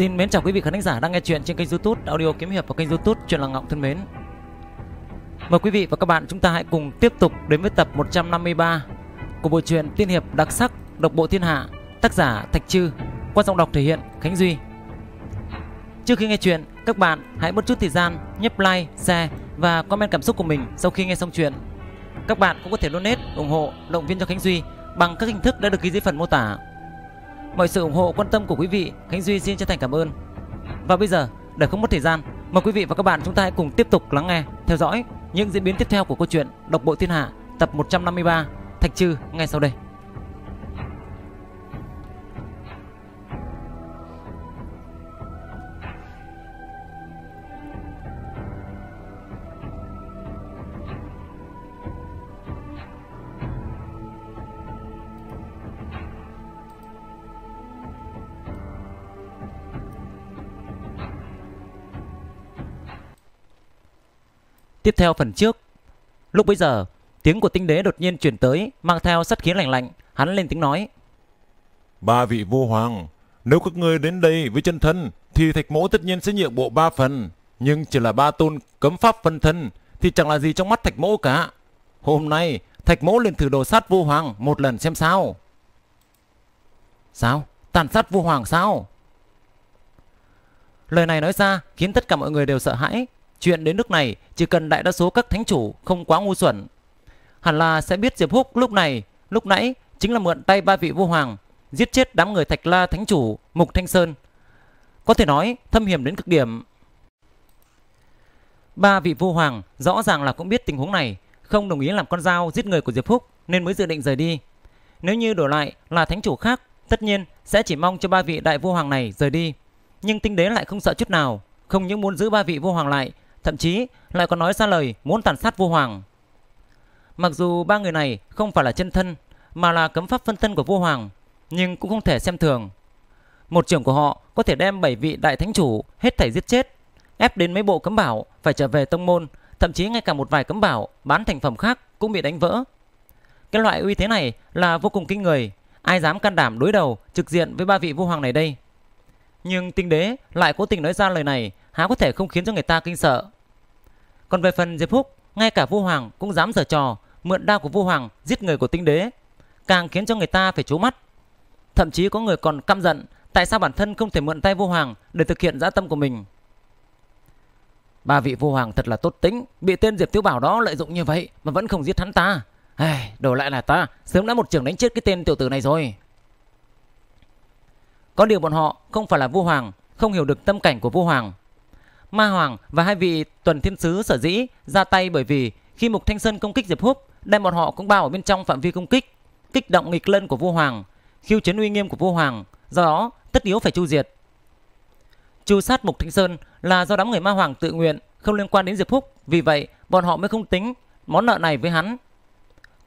Xin mến chào quý vị khán thính giả đang nghe chuyện trên kênh youtube Audio Kiếm Hiệp và kênh youtube Chuyện Làng Ngọng thân mến Mời quý vị và các bạn chúng ta hãy cùng tiếp tục đến với tập 153 Của bộ truyện Tiên Hiệp Đặc Sắc Độc Bộ Thiên Hạ Tác giả Thạch Trư Qua giọng đọc thể hiện Khánh Duy Trước khi nghe chuyện các bạn hãy bớt chút thời gian nhấp like, share và comment cảm xúc của mình sau khi nghe xong chuyện Các bạn cũng có thể donate, ủng hộ, động viên cho Khánh Duy bằng các hình thức đã được ghi dưới phần mô tả Mọi sự ủng hộ quan tâm của quý vị, Khánh Duy xin chân thành cảm ơn. Và bây giờ, để không mất thời gian, mời quý vị và các bạn chúng ta hãy cùng tiếp tục lắng nghe, theo dõi những diễn biến tiếp theo của câu chuyện Độc Bộ Thiên Hạ tập 153 Thạch Trư ngay sau đây. Tiếp theo phần trước. Lúc bấy giờ, tiếng của tinh đế đột nhiên chuyển tới, mang theo sát khí lạnh lạnh, hắn lên tiếng nói. Ba vị vô hoàng, nếu các ngươi đến đây với chân thân, thì thạch mẫu tất nhiên sẽ nhượng bộ ba phần. Nhưng chỉ là ba tôn cấm pháp phân thân, thì chẳng là gì trong mắt thạch mẫu cả. Hôm nay, thạch mẫu liền thử đồ sát vô hoàng một lần xem sao. Sao? Tàn sát vô hoàng sao? Lời này nói ra khiến tất cả mọi người đều sợ hãi, Chuyện đến nước này, chỉ cần đại đa số các thánh chủ không quá ngu xuẩn. Hẳn là sẽ biết Diệp Húc lúc này, lúc nãy chính là mượn tay ba vị vua hoàng, giết chết đám người Thạch La thánh chủ Mục Thanh Sơn. Có thể nói, thâm hiểm đến cực điểm. Ba vị vua hoàng rõ ràng là cũng biết tình huống này, không đồng ý làm con dao giết người của Diệp Phúc nên mới dự định rời đi. Nếu như đổi lại là thánh chủ khác, tất nhiên sẽ chỉ mong cho ba vị đại vua hoàng này rời đi. Nhưng tinh đế lại không sợ chút nào, không những muốn giữ ba vị vua hoàng lại thậm chí lại còn nói ra lời muốn tàn sát vua hoàng. Mặc dù ba người này không phải là chân thân mà là cấm pháp phân thân của vua hoàng, nhưng cũng không thể xem thường. Một trưởng của họ có thể đem bảy vị đại thánh chủ hết thảy giết chết, ép đến mấy bộ cấm bảo phải trở về tông môn, thậm chí ngay cả một vài cấm bảo bán thành phẩm khác cũng bị đánh vỡ. Cái loại uy thế này là vô cùng kinh người, ai dám can đảm đối đầu trực diện với ba vị vua hoàng này đây. Nhưng tinh đế lại cố tình nói ra lời này há có thể không khiến cho người ta kinh sợ. Còn về phần Diệp Húc, ngay cả vua Hoàng cũng dám giở trò mượn đao của vua Hoàng giết người của Tinh Đế, càng khiến cho người ta phải chú mắt. Thậm chí có người còn căm giận tại sao bản thân không thể mượn tay vua Hoàng để thực hiện dã tâm của mình. Ba vị vua Hoàng thật là tốt tính, bị tên Diệp Tiêu Bảo đó lợi dụng như vậy mà vẫn không giết hắn ta. Ai, đổ lại là ta, sớm đã một trường đánh chết cái tên tiểu tử này rồi. Có điều bọn họ không phải là vua Hoàng, không hiểu được tâm cảnh của vua Hoàng. Ma Hoàng và hai vị tuần thiên sứ sở dĩ ra tay bởi vì khi Mục Thanh Sơn công kích Diệp Húc, đem bọn họ cũng bao ở bên trong phạm vi công kích, kích động nghịch lân của vua hoàng, khiêu chiến uy nghiêm của vua hoàng, do đó tất yếu phải chu diệt. Chu sát Mục Thanh Sơn là do đám người Ma Hoàng tự nguyện, không liên quan đến Diệp Húc, vì vậy bọn họ mới không tính món nợ này với hắn.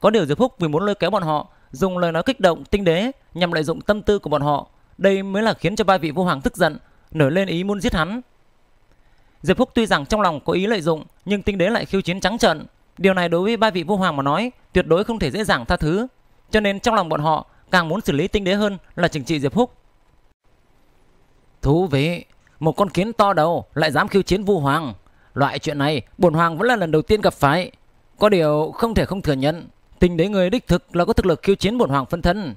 Có điều Diệp Húc vì muốn lôi kéo bọn họ, dùng lời nói kích động tinh đế nhằm lợi dụng tâm tư của bọn họ, đây mới là khiến cho ba vị vua hoàng tức giận, nổi lên ý muốn giết hắn. Diệp Phúc tuy rằng trong lòng có ý lợi dụng nhưng tính đến lại khiêu chiến trắng trợn. Điều này đối với ba vị vua hoàng mà nói tuyệt đối không thể dễ dàng tha thứ. Cho nên trong lòng bọn họ càng muốn xử lý tinh đế hơn là trừng trị Diệp Phúc. Thú vị, một con kiến to đầu lại dám khiêu chiến vua hoàng. Loại chuyện này bổn hoàng vẫn là lần đầu tiên gặp phải. Có điều không thể không thừa nhận, tinh đế người đích thực là có thực lực khiêu chiến bổn hoàng phân thân.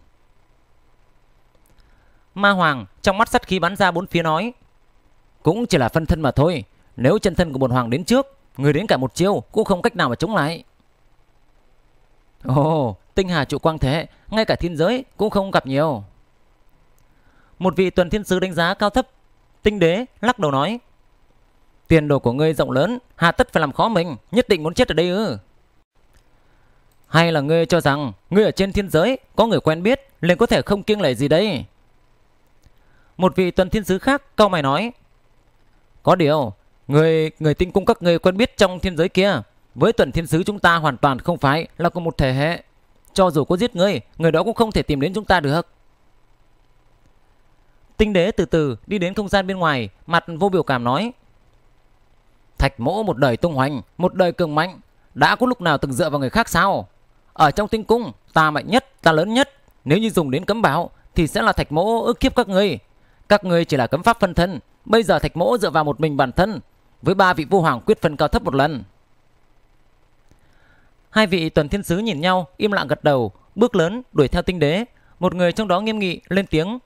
Ma hoàng trong mắt sắt khí bắn ra bốn phía nói, cũng chỉ là phân thân mà thôi, nếu chân thân của bồn hoàng đến trước, người đến cả một chiêu cũng không cách nào mà chống lại. Ồ, tinh hà trụ quang thế, ngay cả thiên giới cũng không gặp nhiều. Một vị tuần thiên sứ đánh giá cao thấp, tinh đế lắc đầu nói. Tiền đồ của ngươi rộng lớn, hà tất phải làm khó mình, nhất định muốn chết ở đây ư. Hay là ngươi cho rằng ngươi ở trên thiên giới có người quen biết liền có thể không kiêng lệ gì đấy? Một vị tuần thiên sứ khác câu mày nói. Có điều, Người người tinh cung các người quen biết trong thiên giới kia, với tuần thiên sứ chúng ta hoàn toàn không phải là cùng một thể hệ. Cho dù có giết ngươi, người đó cũng không thể tìm đến chúng ta được. Tinh đế từ từ đi đến không gian bên ngoài, mặt vô biểu cảm nói. Thạch mỗ một đời tung hoành, một đời cường mạnh, đã có lúc nào từng dựa vào người khác sao? Ở trong tinh cung, ta mạnh nhất, ta lớn nhất, nếu như dùng đến cấm bảo thì sẽ là thạch mỗ ức kiếp các ngươi. Các ngươi chỉ là cấm pháp phân thân, bây giờ thạch mỗ dựa vào một mình bản thân với ba vị vua hoàng quyết phân cao thấp một lần. Hai vị tuần thiên sứ nhìn nhau, im lặng gật đầu, bước lớn đuổi theo tinh đế. Một người trong đó nghiêm nghị lên tiếng.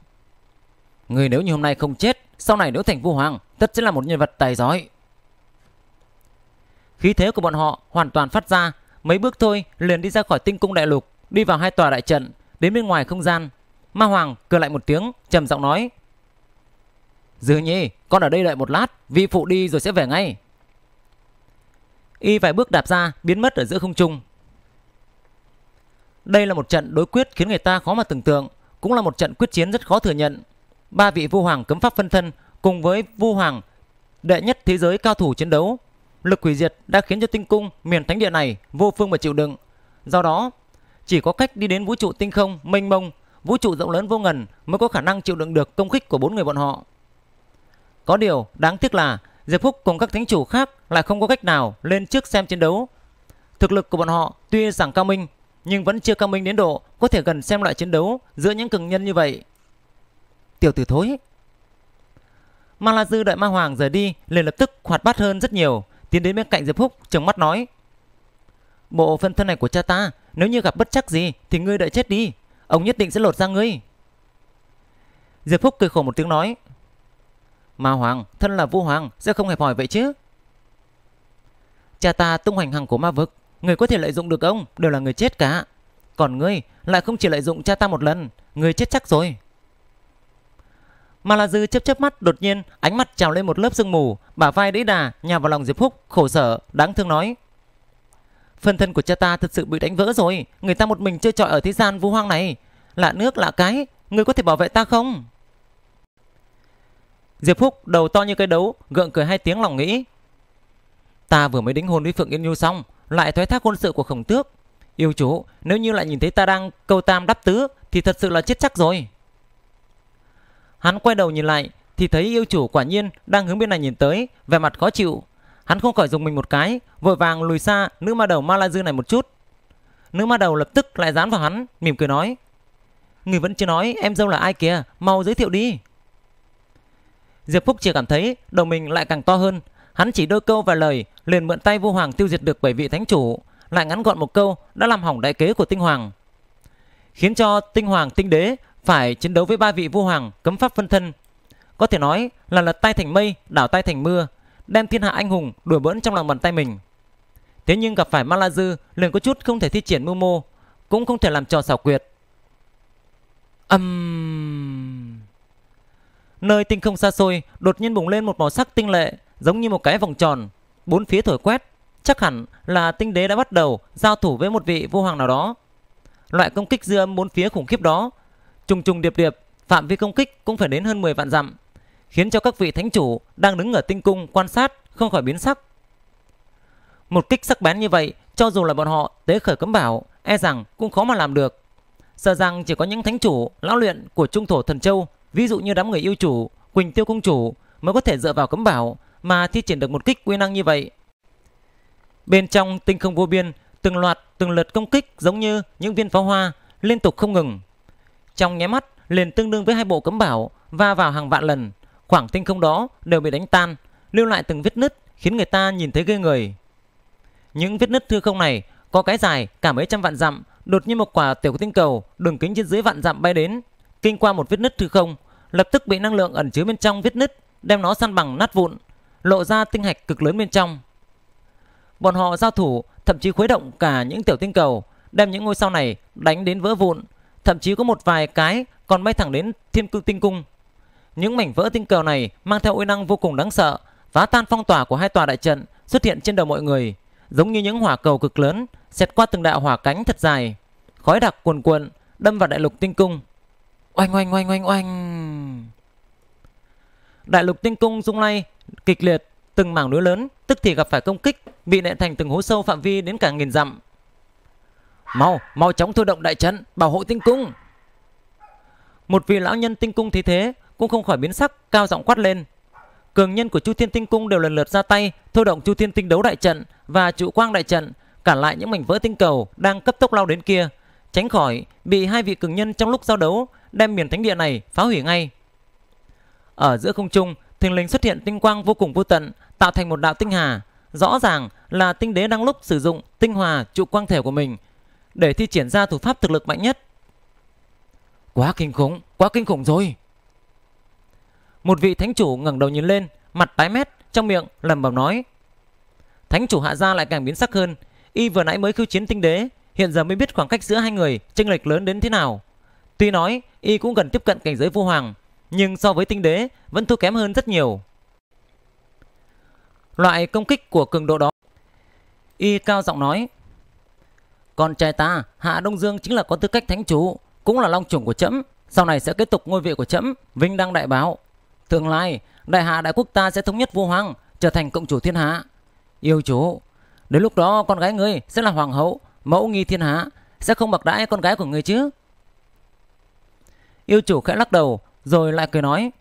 Người nếu như hôm nay không chết, sau này nếu thành vua hoàng, tất sẽ là một nhân vật tài giỏi. Khí thế của bọn họ hoàn toàn phát ra, mấy bước thôi liền đi ra khỏi tinh cung đại lục, đi vào hai tòa đại trận, đến bên ngoài không gian. Ma Hoàng cười lại một tiếng, trầm giọng nói. Dư Nhi, con ở đây đợi một lát, vị phụ đi rồi sẽ về ngay. Y vài bước đạp ra, biến mất ở giữa không trung. Đây là một trận đối quyết khiến người ta khó mà tưởng tượng, cũng là một trận quyết chiến rất khó thừa nhận. Ba vị vua hoàng cấm pháp phân thân cùng với vua hoàng đệ nhất thế giới cao thủ chiến đấu, lực hủy diệt đã khiến cho tinh cung miền thánh địa này vô phương mà chịu đựng. Do đó, chỉ có cách đi đến vũ trụ tinh không mênh mông, vũ trụ rộng lớn vô ngần mới có khả năng chịu đựng được công kích của bốn người bọn họ. Có điều đáng tiếc là Diệp Phúc cùng các thánh chủ khác lại không có cách nào lên trước xem chiến đấu. Thực lực của bọn họ tuy rằng cao minh nhưng vẫn chưa cao minh đến độ có thể gần xem loại chiến đấu giữa những cường nhân như vậy. Tiểu tử thối. Ma La Dư đợi Ma Hoàng rời đi liền lập tức hoạt bát hơn rất nhiều tiến đến bên cạnh Diệp Phúc trừng mắt nói Bộ phân thân này của cha ta nếu như gặp bất chắc gì thì ngươi đợi chết đi ông nhất định sẽ lột ra ngươi. Diệp Phúc cười khổ một tiếng nói Ma Hoàng, thân là Vũ Hoàng, sẽ không hẹp hỏi vậy chứ? Cha ta tung hoành hàng của ma vực, người có thể lợi dụng được ông đều là người chết cả. Còn ngươi lại không chỉ lợi dụng cha ta một lần, người chết chắc rồi. Ma La Dư chớp chớp mắt đột nhiên ánh mắt trào lên một lớp sương mù, bả vai đẫy đà nhà vào lòng Diệp húc, khổ sở đáng thương nói. Phần thân của cha ta thật sự bị đánh vỡ rồi, người ta một mình chơi trọi ở thế gian vu hoang này. Lạ nước lạ cái, người có thể bảo vệ ta không? Diệp Phúc đầu to như cái đấu, gượng cười hai tiếng lòng nghĩ. Ta vừa mới đính hôn với Phượng Yên Nhu xong, lại thoái thác hôn sự của khổng tước. Yêu chủ, nếu như lại nhìn thấy ta đang câu tam đắp tứ thì thật sự là chết chắc rồi. Hắn quay đầu nhìn lại thì thấy yêu chủ quả nhiên đang hướng bên này nhìn tới, vẻ mặt khó chịu. Hắn không khỏi dùng mình một cái, vội vàng lùi xa nữ ma đầu ma la dư này một chút. Nữ ma đầu lập tức lại dán vào hắn, mỉm cười nói. Người vẫn chưa nói em dâu là ai kìa, mau giới thiệu đi. Diệp Phúc chỉ cảm thấy đầu mình lại càng to hơn. Hắn chỉ đôi câu vài lời liền mượn tay vua hoàng tiêu diệt được bảy vị thánh chủ, lại ngắn gọn một câu đã làm hỏng đại kế của tinh hoàng. Khiến cho tinh hoàng tinh đế phải chiến đấu với ba vị vua hoàng cấm pháp phân thân. Có thể nói là lật tay thành mây, đảo tay thành mưa, đem thiên hạ anh hùng đuổi bỡn trong lòng bàn tay mình. Thế nhưng gặp phải Ma Dư liền có chút không thể thi triển mưu mô, cũng không thể làm trò xảo quyệt. Âm... Um... Nơi tinh không xa xôi, đột nhiên bùng lên một màu sắc tinh lệ, giống như một cái vòng tròn. Bốn phía thổi quét, chắc hẳn là tinh đế đã bắt đầu giao thủ với một vị vô hoàng nào đó. Loại công kích dư âm bốn phía khủng khiếp đó, trùng trùng điệp điệp, phạm vi công kích cũng phải đến hơn 10 vạn dặm, khiến cho các vị thánh chủ đang đứng ở tinh cung quan sát không khỏi biến sắc. Một kích sắc bén như vậy, cho dù là bọn họ tế khởi cấm bảo, e rằng cũng khó mà làm được. Sợ rằng chỉ có những thánh chủ lão luyện của trung thổ thần châu Ví dụ như đám người yêu chủ, Quỳnh Tiêu công chủ mới có thể dựa vào cấm bảo mà thi triển được một kích quy năng như vậy. Bên trong tinh không vô biên, từng loạt từng lượt công kích giống như những viên pháo hoa liên tục không ngừng. Trong nháy mắt liền tương đương với hai bộ cấm bảo va vào hàng vạn lần, khoảng tinh không đó đều bị đánh tan, lưu lại từng vết nứt khiến người ta nhìn thấy ghê người. Những vết nứt hư không này có cái dài cả mấy trăm vạn dặm, đột như một quả tiểu tinh cầu đường kính trên dưới vạn dặm bay đến, kinh qua một vết nứt hư không, lập tức bị năng lượng ẩn chứa bên trong vết nứt đem nó san bằng nát vụn, lộ ra tinh hạch cực lớn bên trong. Bọn họ giao thủ, thậm chí khuấy động cả những tiểu tinh cầu, đem những ngôi sao này đánh đến vỡ vụn, thậm chí có một vài cái còn bay thẳng đến thiên cư tinh cung. Những mảnh vỡ tinh cầu này mang theo uy năng vô cùng đáng sợ, phá tan phong tỏa của hai tòa đại trận xuất hiện trên đầu mọi người, giống như những hỏa cầu cực lớn xẹt qua từng đạo hỏa cánh thật dài, khói đặc cuồn cuộn đâm vào đại lục tinh cung. Oanh oanh oanh oanh oanh. Đại lục tinh cung rung lay kịch liệt, từng mảng núi lớn tức thì gặp phải công kích, bị nện thành từng hố sâu phạm vi đến cả nghìn dặm. Mau, mau chóng thôi động đại trận, bảo hộ tinh cung. Một vị lão nhân tinh cung thấy thế cũng không khỏi biến sắc, cao giọng quát lên. Cường nhân của Chu Thiên Tinh Cung đều lần lượt ra tay, thôi động Chu Thiên Tinh đấu đại trận và trụ quang đại trận, cản lại những mảnh vỡ tinh cầu đang cấp tốc lao đến kia, tránh khỏi bị hai vị cường nhân trong lúc giao đấu đem miền thánh địa này phá hủy ngay. Ở giữa không trung, thình lình xuất hiện tinh quang vô cùng vô tận, tạo thành một đạo tinh hà, rõ ràng là tinh đế đang lúc sử dụng tinh hòa trụ quang thể của mình để thi triển ra thủ pháp thực lực mạnh nhất. Quá kinh khủng, quá kinh khủng rồi. Một vị thánh chủ ngẩng đầu nhìn lên, mặt tái mét, trong miệng lẩm bẩm nói: Thánh chủ hạ gia lại càng biến sắc hơn, y vừa nãy mới khiêu chiến tinh đế, hiện giờ mới biết khoảng cách giữa hai người chênh lệch lớn đến thế nào. Tuy nói y cũng gần tiếp cận cảnh giới vô hoàng, nhưng so với tinh đế vẫn thua kém hơn rất nhiều. Loại công kích của cường độ đó, y cao giọng nói, con trai ta, Hạ Đông Dương chính là có tư cách thánh chủ, cũng là long chủng của chấm. sau này sẽ tiếp tục ngôi vị của chấm vinh đăng đại báo. Tương lai, đại hạ đại quốc ta sẽ thống nhất vô hoàng, trở thành cộng chủ thiên hạ. Yêu chủ, đến lúc đó con gái ngươi sẽ là hoàng hậu, mẫu nghi thiên hạ, sẽ không mặc đãi con gái của ngươi chứ? Yêu chủ khẽ lắc đầu Rồi lại cười nói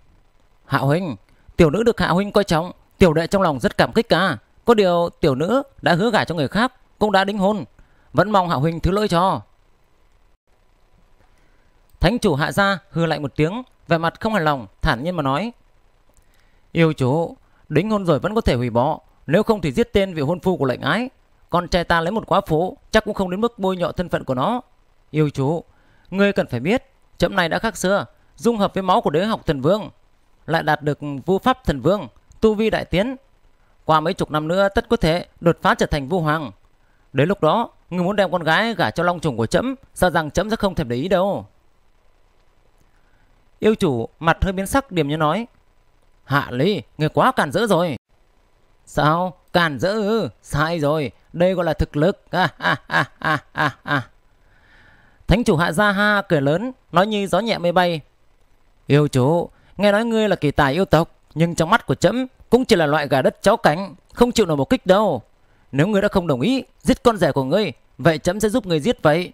Hạ huynh Tiểu nữ được hạ huynh coi trọng Tiểu đệ trong lòng rất cảm kích cả Có điều tiểu nữ đã hứa gả cho người khác Cũng đã đính hôn Vẫn mong hạ huynh thứ lỗi cho Thánh chủ hạ ra hư lại một tiếng Về mặt không hài lòng thản nhiên mà nói Yêu chủ Đính hôn rồi vẫn có thể hủy bỏ Nếu không thì giết tên vị hôn phu của lệnh ái Con trai ta lấy một quá phố Chắc cũng không đến mức bôi nhọ thân phận của nó Yêu chủ Ngươi cần phải biết Chấm này đã khác xưa, dung hợp với máu của đế học thần vương, lại đạt được vu pháp thần vương, tu vi đại tiến. Qua mấy chục năm nữa tất có thể đột phá trở thành vu hoàng. Đến lúc đó, người muốn đem con gái gả cho long trùng của chấm, sợ rằng chấm sẽ không thèm để ý đâu. Yêu chủ mặt hơi biến sắc điểm như nói. Hạ Ly, người quá cản rỡ rồi. Sao? Cản rỡ ư? Sai rồi. Đây gọi là thực lực. À, à, à, à, à, à. Thánh chủ hạ ra ha cười lớn, nói như gió nhẹ mây bay. Yêu chú, nghe nói ngươi là kỳ tài yêu tộc, nhưng trong mắt của chấm cũng chỉ là loại gà đất chó cánh, không chịu nổi một kích đâu. Nếu ngươi đã không đồng ý giết con rể của ngươi, vậy chấm sẽ giúp ngươi giết vậy.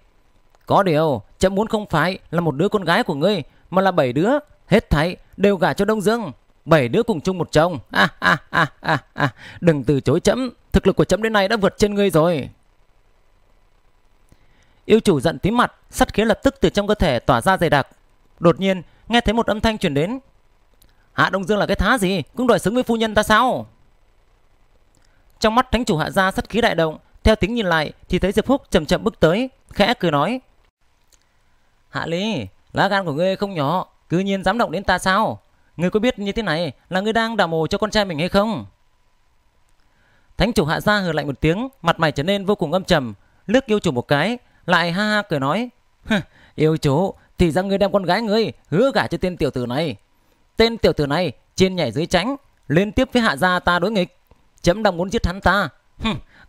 Có điều, chấm muốn không phải là một đứa con gái của ngươi, mà là bảy đứa, hết thảy đều gả cho Đông Dương. Bảy đứa cùng chung một chồng. À, à, à, à, à. Đừng từ chối chấm, thực lực của chấm đến nay đã vượt trên ngươi rồi. Yêu chủ giận tím mặt, sát khí lập tức từ trong cơ thể tỏa ra dày đặc. Đột nhiên, nghe thấy một âm thanh truyền đến. Hạ Đông Dương là cái thá gì, cũng đòi xứng với phu nhân ta sao? Trong mắt thánh chủ hạ gia sát khí đại động, theo tiếng nhìn lại thì thấy Diệp Húc chậm chậm bước tới, khẽ cười nói. Hạ Lý, lá gan của ngươi không nhỏ, cứ nhiên dám động đến ta sao? Ngươi có biết như thế này là ngươi đang đào mồ cho con trai mình hay không? Thánh chủ hạ gia hừ lạnh một tiếng, mặt mày trở nên vô cùng âm trầm, lướt yêu chủ một cái, lại ha ha cười nói yêu chú thì ra ngươi đem con gái ngươi hứa gả cho tên tiểu tử này tên tiểu tử này trên nhảy dưới tránh liên tiếp với hạ gia ta đối nghịch chấm đang muốn giết hắn ta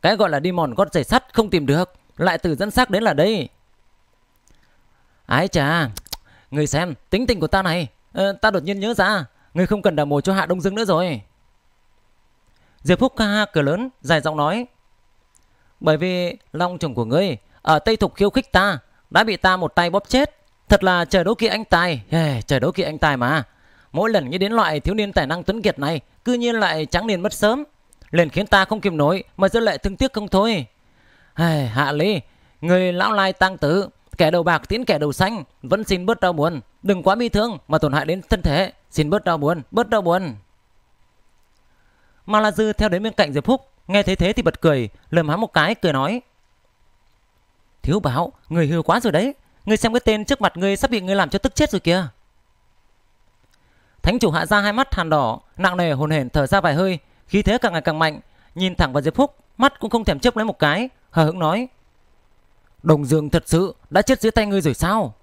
cái gọi là đi mòn gót giày sắt không tìm được lại từ dẫn xác đến là đây ái chà người xem tính tình của ta này ờ, ta đột nhiên nhớ ra người không cần đào mồi cho hạ đông dương nữa rồi diệp phúc ca ha cười lớn dài giọng nói bởi vì long chồng của ngươi ở ờ, Tây Thục khiêu khích ta, đã bị ta một tay bóp chết. Thật là trời đố kỵ anh tài, yeah, trời đố kỵ anh tài mà. Mỗi lần nghĩ đến loại thiếu niên tài năng tuấn kiệt này, cư nhiên lại trắng liền mất sớm. Liền khiến ta không kìm nổi mà rất lại thương tiếc không thôi. Hey, hạ Lý, người lão lai tăng tử, kẻ đầu bạc tiến kẻ đầu xanh, vẫn xin bớt đau buồn. Đừng quá mi thương mà tổn hại đến thân thể, xin bớt đau buồn, bớt đau buồn. Mà là dư theo đến bên cạnh Diệp Phúc, nghe thấy thế thì bật cười, lườm hắn một cái cười nói. Thiếu báo, người hư quá rồi đấy. Người xem cái tên trước mặt người sắp bị người làm cho tức chết rồi kìa. Thánh chủ hạ ra hai mắt than đỏ, nặng nề hồn hển thở ra vài hơi, khí thế càng ngày càng mạnh, nhìn thẳng vào Diệp Phúc, mắt cũng không thèm chớp lấy một cái, hờ hững nói: "Đồng Dương thật sự đã chết dưới tay ngươi rồi sao?"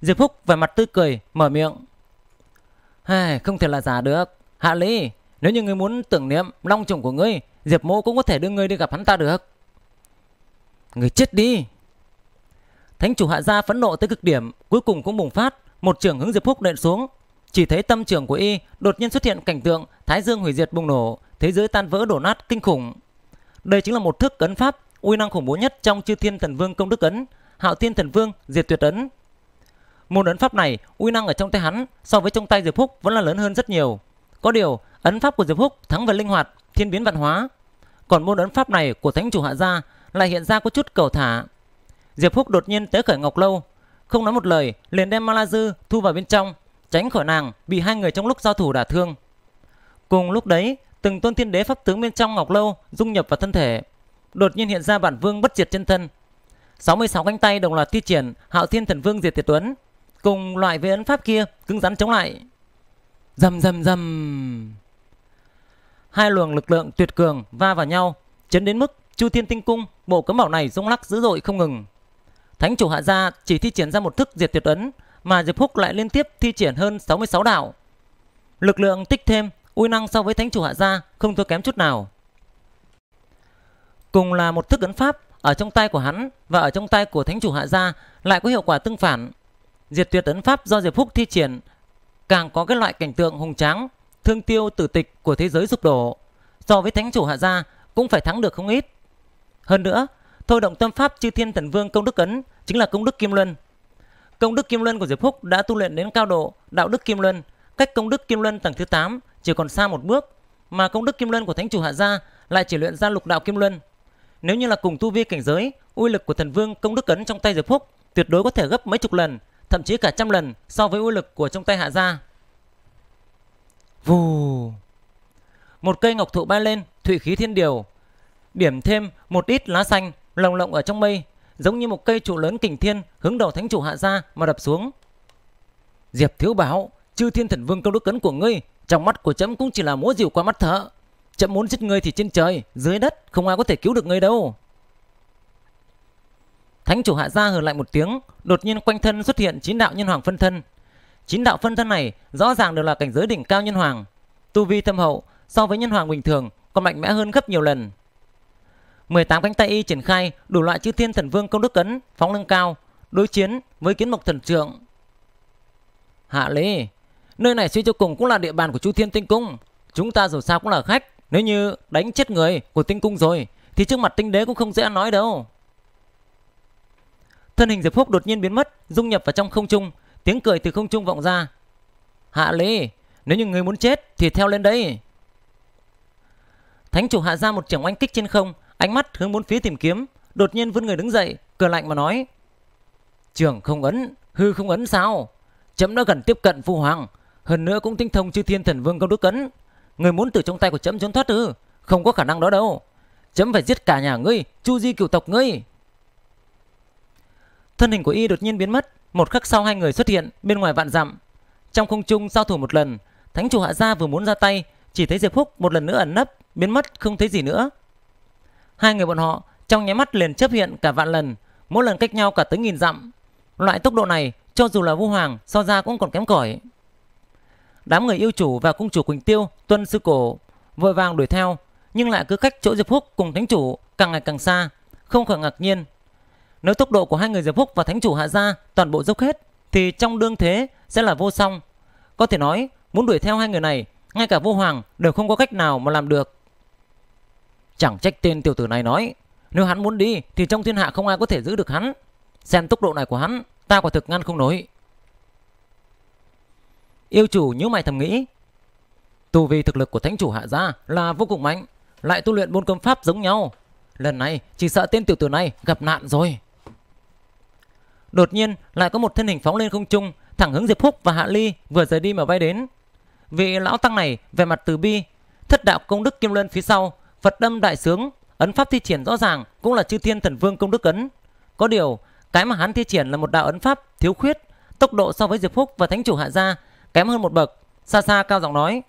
Diệp Phúc vẻ mặt tươi cười, mở miệng: "Hai, không thể là giả được, Hạ Lý, nếu như ngươi muốn tưởng niệm long trùng của ngươi, Diệp Mộ cũng có thể đưa ngươi đi gặp hắn ta được." Người chết đi Thánh chủ hạ gia phẫn nộ tới cực điểm Cuối cùng cũng bùng phát Một trường hướng Diệp Phúc đệm xuống Chỉ thấy tâm trường của y đột nhiên xuất hiện cảnh tượng Thái dương hủy diệt bùng nổ Thế giới tan vỡ đổ nát kinh khủng Đây chính là một thức ấn pháp Uy năng khủng bố nhất trong chư thiên thần vương công đức ấn Hạo thiên thần vương diệt tuyệt ấn Môn ấn pháp này uy năng ở trong tay hắn So với trong tay Diệp Phúc vẫn là lớn hơn rất nhiều Có điều ấn pháp của Diệp Phúc thắng và linh hoạt Thiên biến vạn hóa Còn môn ấn pháp này của thánh chủ hạ gia lại hiện ra có chút cầu thả. Diệp húc đột nhiên tới khởi Ngọc Lâu, không nói một lời, liền đem Ma thu vào bên trong, tránh khỏi nàng bị hai người trong lúc giao thủ đả thương. Cùng lúc đấy, từng tôn thiên đế pháp tướng bên trong Ngọc Lâu dung nhập vào thân thể, đột nhiên hiện ra bản vương bất diệt chân thân. 66 cánh tay đồng loạt thi triển Hạo Thiên Thần Vương Diệt Tiệt Tuấn, cùng loại với ấn pháp kia cứng rắn chống lại. dầm dầm dầm Hai luồng lực lượng tuyệt cường va vào nhau, chấn đến mức Chu Thiên Tinh Cung bộ cấm bảo này rung lắc dữ dội không ngừng. Thánh chủ hạ gia chỉ thi triển ra một thức diệt tuyệt ấn mà Diệp Phúc lại liên tiếp thi triển hơn 66 đạo. Lực lượng tích thêm, uy năng so với thánh chủ hạ gia không thua kém chút nào. Cùng là một thức ấn pháp ở trong tay của hắn và ở trong tay của thánh chủ hạ gia lại có hiệu quả tương phản. Diệt tuyệt ấn pháp do Diệp Phúc thi triển càng có cái loại cảnh tượng hùng tráng, thương tiêu tử tịch của thế giới sụp đổ. So với thánh chủ hạ gia cũng phải thắng được không ít. Hơn nữa, thôi động tâm pháp chư thiên thần vương công đức ấn chính là công đức kim luân. Công đức kim luân của Diệp Phúc đã tu luyện đến cao độ đạo đức kim luân, cách công đức kim luân tầng thứ 8 chỉ còn xa một bước, mà công đức kim luân của thánh chủ Hạ gia lại chỉ luyện ra lục đạo kim luân. Nếu như là cùng tu vi cảnh giới, uy lực của thần vương công đức ấn trong tay Diệp Phúc tuyệt đối có thể gấp mấy chục lần, thậm chí cả trăm lần so với uy lực của trong tay Hạ gia. Vù. Một cây ngọc thụ bay lên, thủy khí thiên điều, điểm thêm một ít lá xanh lồng lộng ở trong mây, giống như một cây trụ lớn kình thiên hướng đầu thánh chủ hạ ra mà đập xuống. Diệp Thiếu Bảo, chư thiên thần vương câu đức cấn của ngươi, trong mắt của chấm cũng chỉ là múa dịu qua mắt thợ Chấm muốn giết ngươi thì trên trời, dưới đất không ai có thể cứu được ngươi đâu. Thánh chủ hạ ra hừ lại một tiếng, đột nhiên quanh thân xuất hiện chín đạo nhân hoàng phân thân. Chín đạo phân thân này rõ ràng đều là cảnh giới đỉnh cao nhân hoàng, tu vi thâm hậu so với nhân hoàng bình thường còn mạnh mẽ hơn gấp nhiều lần. 18 cánh tay y triển khai đủ loại chư thiên thần vương công đức cấn phóng lưng cao, đối chiến với kiến mộc thần trượng. Hạ Lý, nơi này suy cho cùng cũng là địa bàn của Chu Thiên Tinh Cung, chúng ta dù sao cũng là khách, nếu như đánh chết người của Tinh Cung rồi thì trước mặt Tinh Đế cũng không dễ nói đâu. Thân hình Diệp Phúc đột nhiên biến mất, dung nhập vào trong không trung, tiếng cười từ không trung vọng ra. Hạ Lý, nếu như người muốn chết thì theo lên đây. Thánh chủ hạ ra một trường oanh kích trên không, Ánh mắt hướng bốn phía tìm kiếm, đột nhiên vươn người đứng dậy, cười lạnh mà nói: "Trưởng không ấn, hư không ấn sao? Chấm đã gần tiếp cận phu hoàng, hơn nữa cũng tinh thông chư thiên thần vương công đức cấn, người muốn từ trong tay của chấm trốn thoát ư? Không có khả năng đó đâu. Chấm phải giết cả nhà ngươi, chu di cửu tộc ngươi." Thân hình của y đột nhiên biến mất, một khắc sau hai người xuất hiện bên ngoài vạn dặm. Trong không trung giao thủ một lần, Thánh chủ Hạ Gia vừa muốn ra tay, chỉ thấy Diệp Phúc một lần nữa ẩn nấp, biến mất không thấy gì nữa. Hai người bọn họ trong nháy mắt liền chấp hiện cả vạn lần, mỗi lần cách nhau cả tới nghìn dặm. Loại tốc độ này cho dù là vua hoàng so ra cũng còn kém cỏi. Đám người yêu chủ và cung chủ Quỳnh Tiêu, Tuân Sư Cổ vội vàng đuổi theo nhưng lại cứ cách chỗ Diệp Phúc cùng Thánh Chủ càng ngày càng xa, không khỏi ngạc nhiên. Nếu tốc độ của hai người Diệp Phúc và Thánh Chủ hạ ra toàn bộ dốc hết thì trong đương thế sẽ là vô song. Có thể nói muốn đuổi theo hai người này ngay cả vô hoàng đều không có cách nào mà làm được. Chẳng trách tên tiểu tử này nói, nếu hắn muốn đi thì trong thiên hạ không ai có thể giữ được hắn. Xem tốc độ này của hắn, ta quả thực ngăn không nổi. Yêu chủ nhíu mày thầm nghĩ, tu vi thực lực của thánh chủ hạ gia là vô cùng mạnh, lại tu luyện môn cấm pháp giống nhau. Lần này chỉ sợ tên tiểu tử này gặp nạn rồi. Đột nhiên lại có một thân hình phóng lên không trung, thẳng hướng Diệp Phúc và Hạ Ly vừa rời đi mà bay đến. Vị lão tăng này về mặt từ bi, thất đạo công đức kim luân phía sau Phật đâm đại sướng, ấn pháp thi triển rõ ràng cũng là chư thiên thần vương công đức ấn. Có điều, cái mà hắn thi triển là một đạo ấn pháp thiếu khuyết, tốc độ so với Diệp Phúc và Thánh chủ Hạ gia kém hơn một bậc. Xa xa cao giọng nói: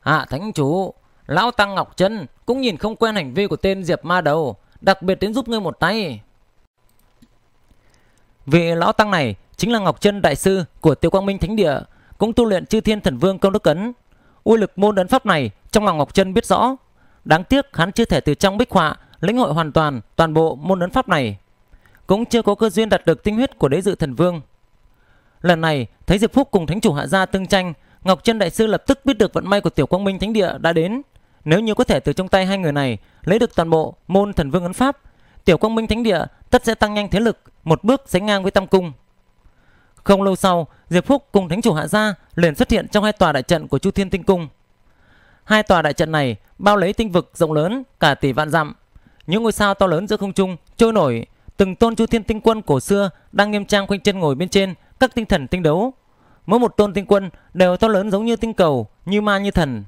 "Hạ à, Thánh chủ, lão tăng Ngọc Chân cũng nhìn không quen hành vi của tên Diệp Ma Đầu, đặc biệt đến giúp ngươi một tay." Vị lão tăng này chính là Ngọc Chân đại sư của Tiêu Quang Minh Thánh Địa, cũng tu luyện Chư Thiên Thần Vương công đức ấn. Uy lực môn ấn pháp này trong lòng Ngọc Chân biết rõ, Đáng tiếc hắn chưa thể từ trong bích họa lĩnh hội hoàn toàn toàn bộ môn ấn pháp này. Cũng chưa có cơ duyên đạt được tinh huyết của đế dự thần vương. Lần này, thấy Diệp Phúc cùng thánh chủ hạ gia tương tranh, Ngọc Chân đại sư lập tức biết được vận may của Tiểu Quang Minh Thánh Địa đã đến. Nếu như có thể từ trong tay hai người này lấy được toàn bộ môn thần vương ấn pháp, Tiểu Quang Minh Thánh Địa tất sẽ tăng nhanh thế lực một bước sánh ngang với Tam Cung. Không lâu sau, Diệp Phúc cùng Thánh chủ Hạ Gia liền xuất hiện trong hai tòa đại trận của Chu Thiên Tinh Cung. Hai tòa đại trận này bao lấy tinh vực rộng lớn cả tỷ vạn dặm. Những ngôi sao to lớn giữa không trung trôi nổi, từng tôn chu thiên tinh quân cổ xưa đang nghiêm trang khoanh chân ngồi bên trên các tinh thần tinh đấu. Mỗi một tôn tinh quân đều to lớn giống như tinh cầu, như ma như thần.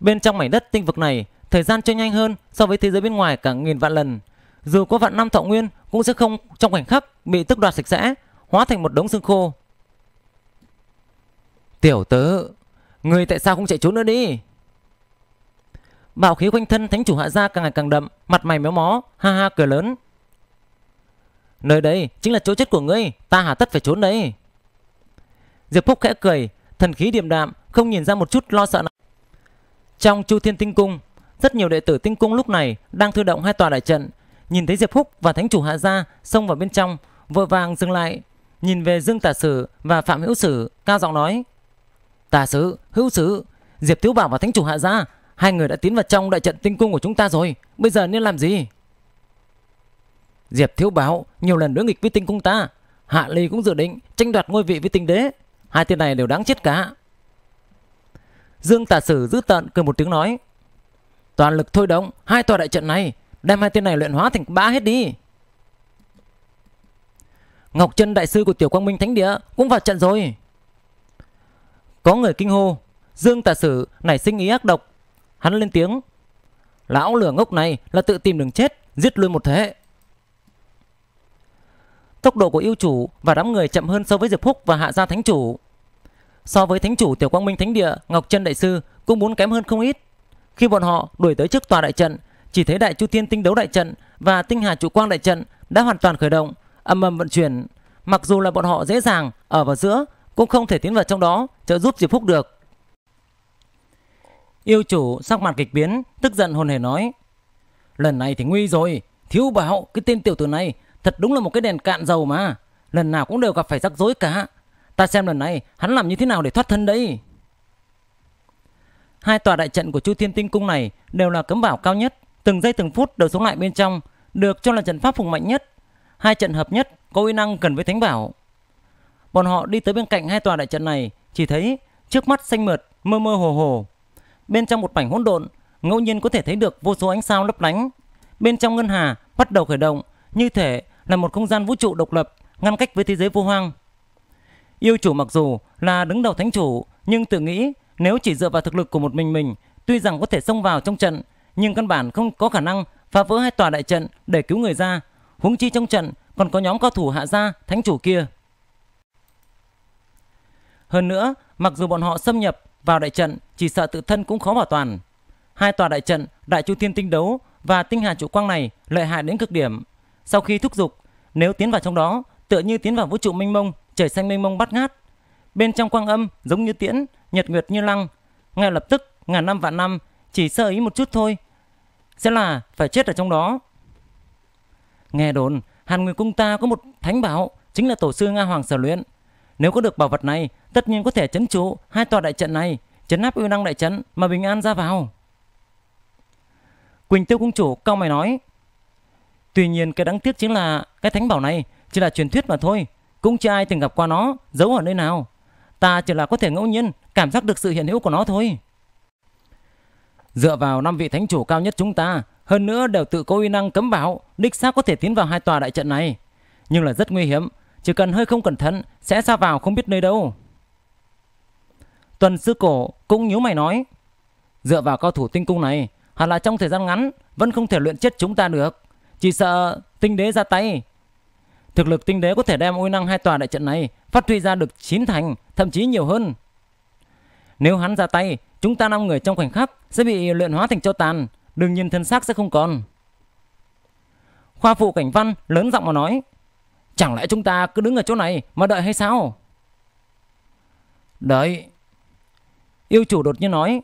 Bên trong mảnh đất tinh vực này, thời gian trôi nhanh hơn so với thế giới bên ngoài cả nghìn vạn lần. Dù có vạn năm thọ nguyên cũng sẽ không trong khoảnh khắc bị tức đoạt sạch sẽ, hóa thành một đống xương khô. Tiểu tớ, người tại sao không chạy trốn nữa đi? Bạo khí quanh thân thánh chủ hạ gia càng ngày càng đậm, mặt mày méo mó, ha ha cười lớn. Nơi đây chính là chỗ chết của ngươi, ta hà tất phải trốn đây. Diệp Phúc khẽ cười, thần khí điềm đạm, không nhìn ra một chút lo sợ nào. Trong Chu Thiên Tinh Cung, rất nhiều đệ tử Tinh Cung lúc này đang thư động hai tòa đại trận, nhìn thấy Diệp Phúc và Thánh chủ Hạ Gia xông vào bên trong, vội vàng dừng lại, nhìn về Dương Tả Sử và Phạm Hữu Sử, cao giọng nói: "Tả Sử, Hữu Sử, Diệp Tiếu Bảo và Thánh chủ Hạ Gia Hai người đã tiến vào trong đại trận tinh cung của chúng ta rồi Bây giờ nên làm gì Diệp thiếu báo Nhiều lần đối nghịch với tinh cung ta Hạ Ly cũng dự định tranh đoạt ngôi vị với tinh đế Hai tên này đều đáng chết cả Dương tả sử giữ tận cười một tiếng nói Toàn lực thôi động Hai tòa đại trận này Đem hai tên này luyện hóa thành ba hết đi Ngọc Trân đại sư của Tiểu Quang Minh Thánh Địa Cũng vào trận rồi Có người kinh hô Dương tả sử nảy sinh ý ác độc Hắn lên tiếng. Lão lửa ngốc này là tự tìm đường chết, giết luôn một thế. Tốc độ của yêu chủ và đám người chậm hơn so với Diệp Húc và Hạ Gia Thánh Chủ. So với Thánh Chủ Tiểu Quang Minh Thánh Địa, Ngọc chân Đại Sư cũng muốn kém hơn không ít. Khi bọn họ đuổi tới trước tòa đại trận, chỉ thấy Đại Chu Thiên Tinh Đấu Đại Trận và Tinh Hà Trụ Quang Đại Trận đã hoàn toàn khởi động, âm âm vận chuyển. Mặc dù là bọn họ dễ dàng ở vào giữa, cũng không thể tiến vào trong đó trợ giúp Diệp Húc được. Yêu chủ sắc mặt kịch biến, tức giận hồn hề nói. Lần này thì nguy rồi, thiếu bảo, cái tên tiểu tử này thật đúng là một cái đèn cạn dầu mà. Lần nào cũng đều gặp phải rắc rối cả. Ta xem lần này hắn làm như thế nào để thoát thân đấy. Hai tòa đại trận của Chu Thiên Tinh Cung này đều là cấm bảo cao nhất, từng giây từng phút đều sống lại bên trong, được cho là trận pháp hùng mạnh nhất. Hai trận hợp nhất có uy năng gần với thánh bảo. Bọn họ đi tới bên cạnh hai tòa đại trận này, chỉ thấy trước mắt xanh mượt, mơ mơ hồ hồ, Bên trong một mảnh hỗn độn, ngẫu nhiên có thể thấy được vô số ánh sao lấp lánh. Bên trong ngân hà bắt đầu khởi động, như thể là một không gian vũ trụ độc lập, ngăn cách với thế giới vô hoang. Yêu chủ mặc dù là đứng đầu thánh chủ, nhưng tự nghĩ nếu chỉ dựa vào thực lực của một mình mình, tuy rằng có thể xông vào trong trận, nhưng căn bản không có khả năng phá vỡ hai tòa đại trận để cứu người ra. Huống chi trong trận còn có nhóm cao thủ hạ gia thánh chủ kia. Hơn nữa, mặc dù bọn họ xâm nhập vào đại trận, chỉ sợ tự thân cũng khó bảo toàn. Hai tòa đại trận, đại chu thiên tinh đấu và tinh hà trụ quang này lợi hại đến cực điểm. Sau khi thúc dục, nếu tiến vào trong đó, tựa như tiến vào vũ trụ mênh mông, trời xanh mênh mông bắt ngát. Bên trong quang âm giống như tiễn, nhật nguyệt như lăng. Ngay lập tức, ngàn năm vạn năm, chỉ sơ ý một chút thôi, sẽ là phải chết ở trong đó. Nghe đồn, Hàn Nguyên Cung ta có một thánh bảo, chính là tổ sư Nga Hoàng sở luyện. Nếu có được bảo vật này, tất nhiên có thể chấn trụ hai tòa đại trận này, chấn áp uy năng đại trận mà bình an ra vào. Quỳnh Tiêu Cung Chủ cao mày nói. Tuy nhiên cái đáng tiếc chính là cái thánh bảo này chỉ là truyền thuyết mà thôi. Cũng chưa ai từng gặp qua nó, giấu ở nơi nào. Ta chỉ là có thể ngẫu nhiên cảm giác được sự hiện hữu của nó thôi. Dựa vào năm vị thánh chủ cao nhất chúng ta, hơn nữa đều tự có uy năng cấm bảo, đích xác có thể tiến vào hai tòa đại trận này. Nhưng là rất nguy hiểm, chỉ cần hơi không cẩn thận Sẽ xa vào không biết nơi đâu Tuần sư cổ cũng nhíu mày nói Dựa vào cao thủ tinh cung này Hẳn là trong thời gian ngắn Vẫn không thể luyện chết chúng ta được Chỉ sợ tinh đế ra tay Thực lực tinh đế có thể đem uy năng hai tòa đại trận này Phát huy ra được chín thành Thậm chí nhiều hơn Nếu hắn ra tay Chúng ta năm người trong khoảnh khắc Sẽ bị luyện hóa thành cho tàn Đương nhiên thân xác sẽ không còn Khoa phụ cảnh văn lớn giọng mà nói Chẳng lẽ chúng ta cứ đứng ở chỗ này mà đợi hay sao? Đấy. Yêu chủ đột nhiên nói.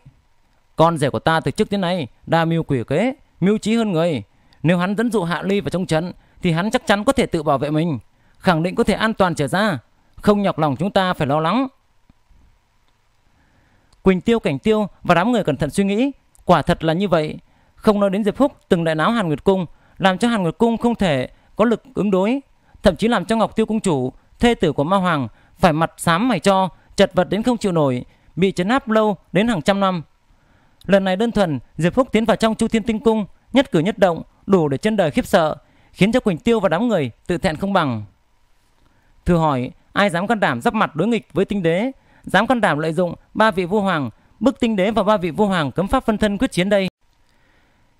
Con rể của ta từ trước đến nay đa mưu quỷ kế, mưu trí hơn người. Nếu hắn dẫn dụ Hạ Ly vào trong trận thì hắn chắc chắn có thể tự bảo vệ mình. Khẳng định có thể an toàn trở ra. Không nhọc lòng chúng ta phải lo lắng. Quỳnh Tiêu, Cảnh Tiêu và đám người cẩn thận suy nghĩ. Quả thật là như vậy. Không nói đến Diệp Phúc từng đại náo Hàn Nguyệt Cung làm cho Hàn Nguyệt Cung không thể có lực ứng đối thậm chí làm cho Ngọc Tiêu công Chủ, thê tử của Ma Hoàng, phải mặt xám mày cho, chật vật đến không chịu nổi, bị chấn áp lâu đến hàng trăm năm. Lần này đơn thuần, Diệp Phúc tiến vào trong Chu Thiên Tinh Cung, nhất cử nhất động, đủ để chân đời khiếp sợ, khiến cho Quỳnh Tiêu và đám người tự thẹn không bằng. Thử hỏi, ai dám can đảm giáp mặt đối nghịch với tinh đế, dám can đảm lợi dụng ba vị vua hoàng, bức tinh đế và ba vị vua hoàng cấm pháp phân thân quyết chiến đây.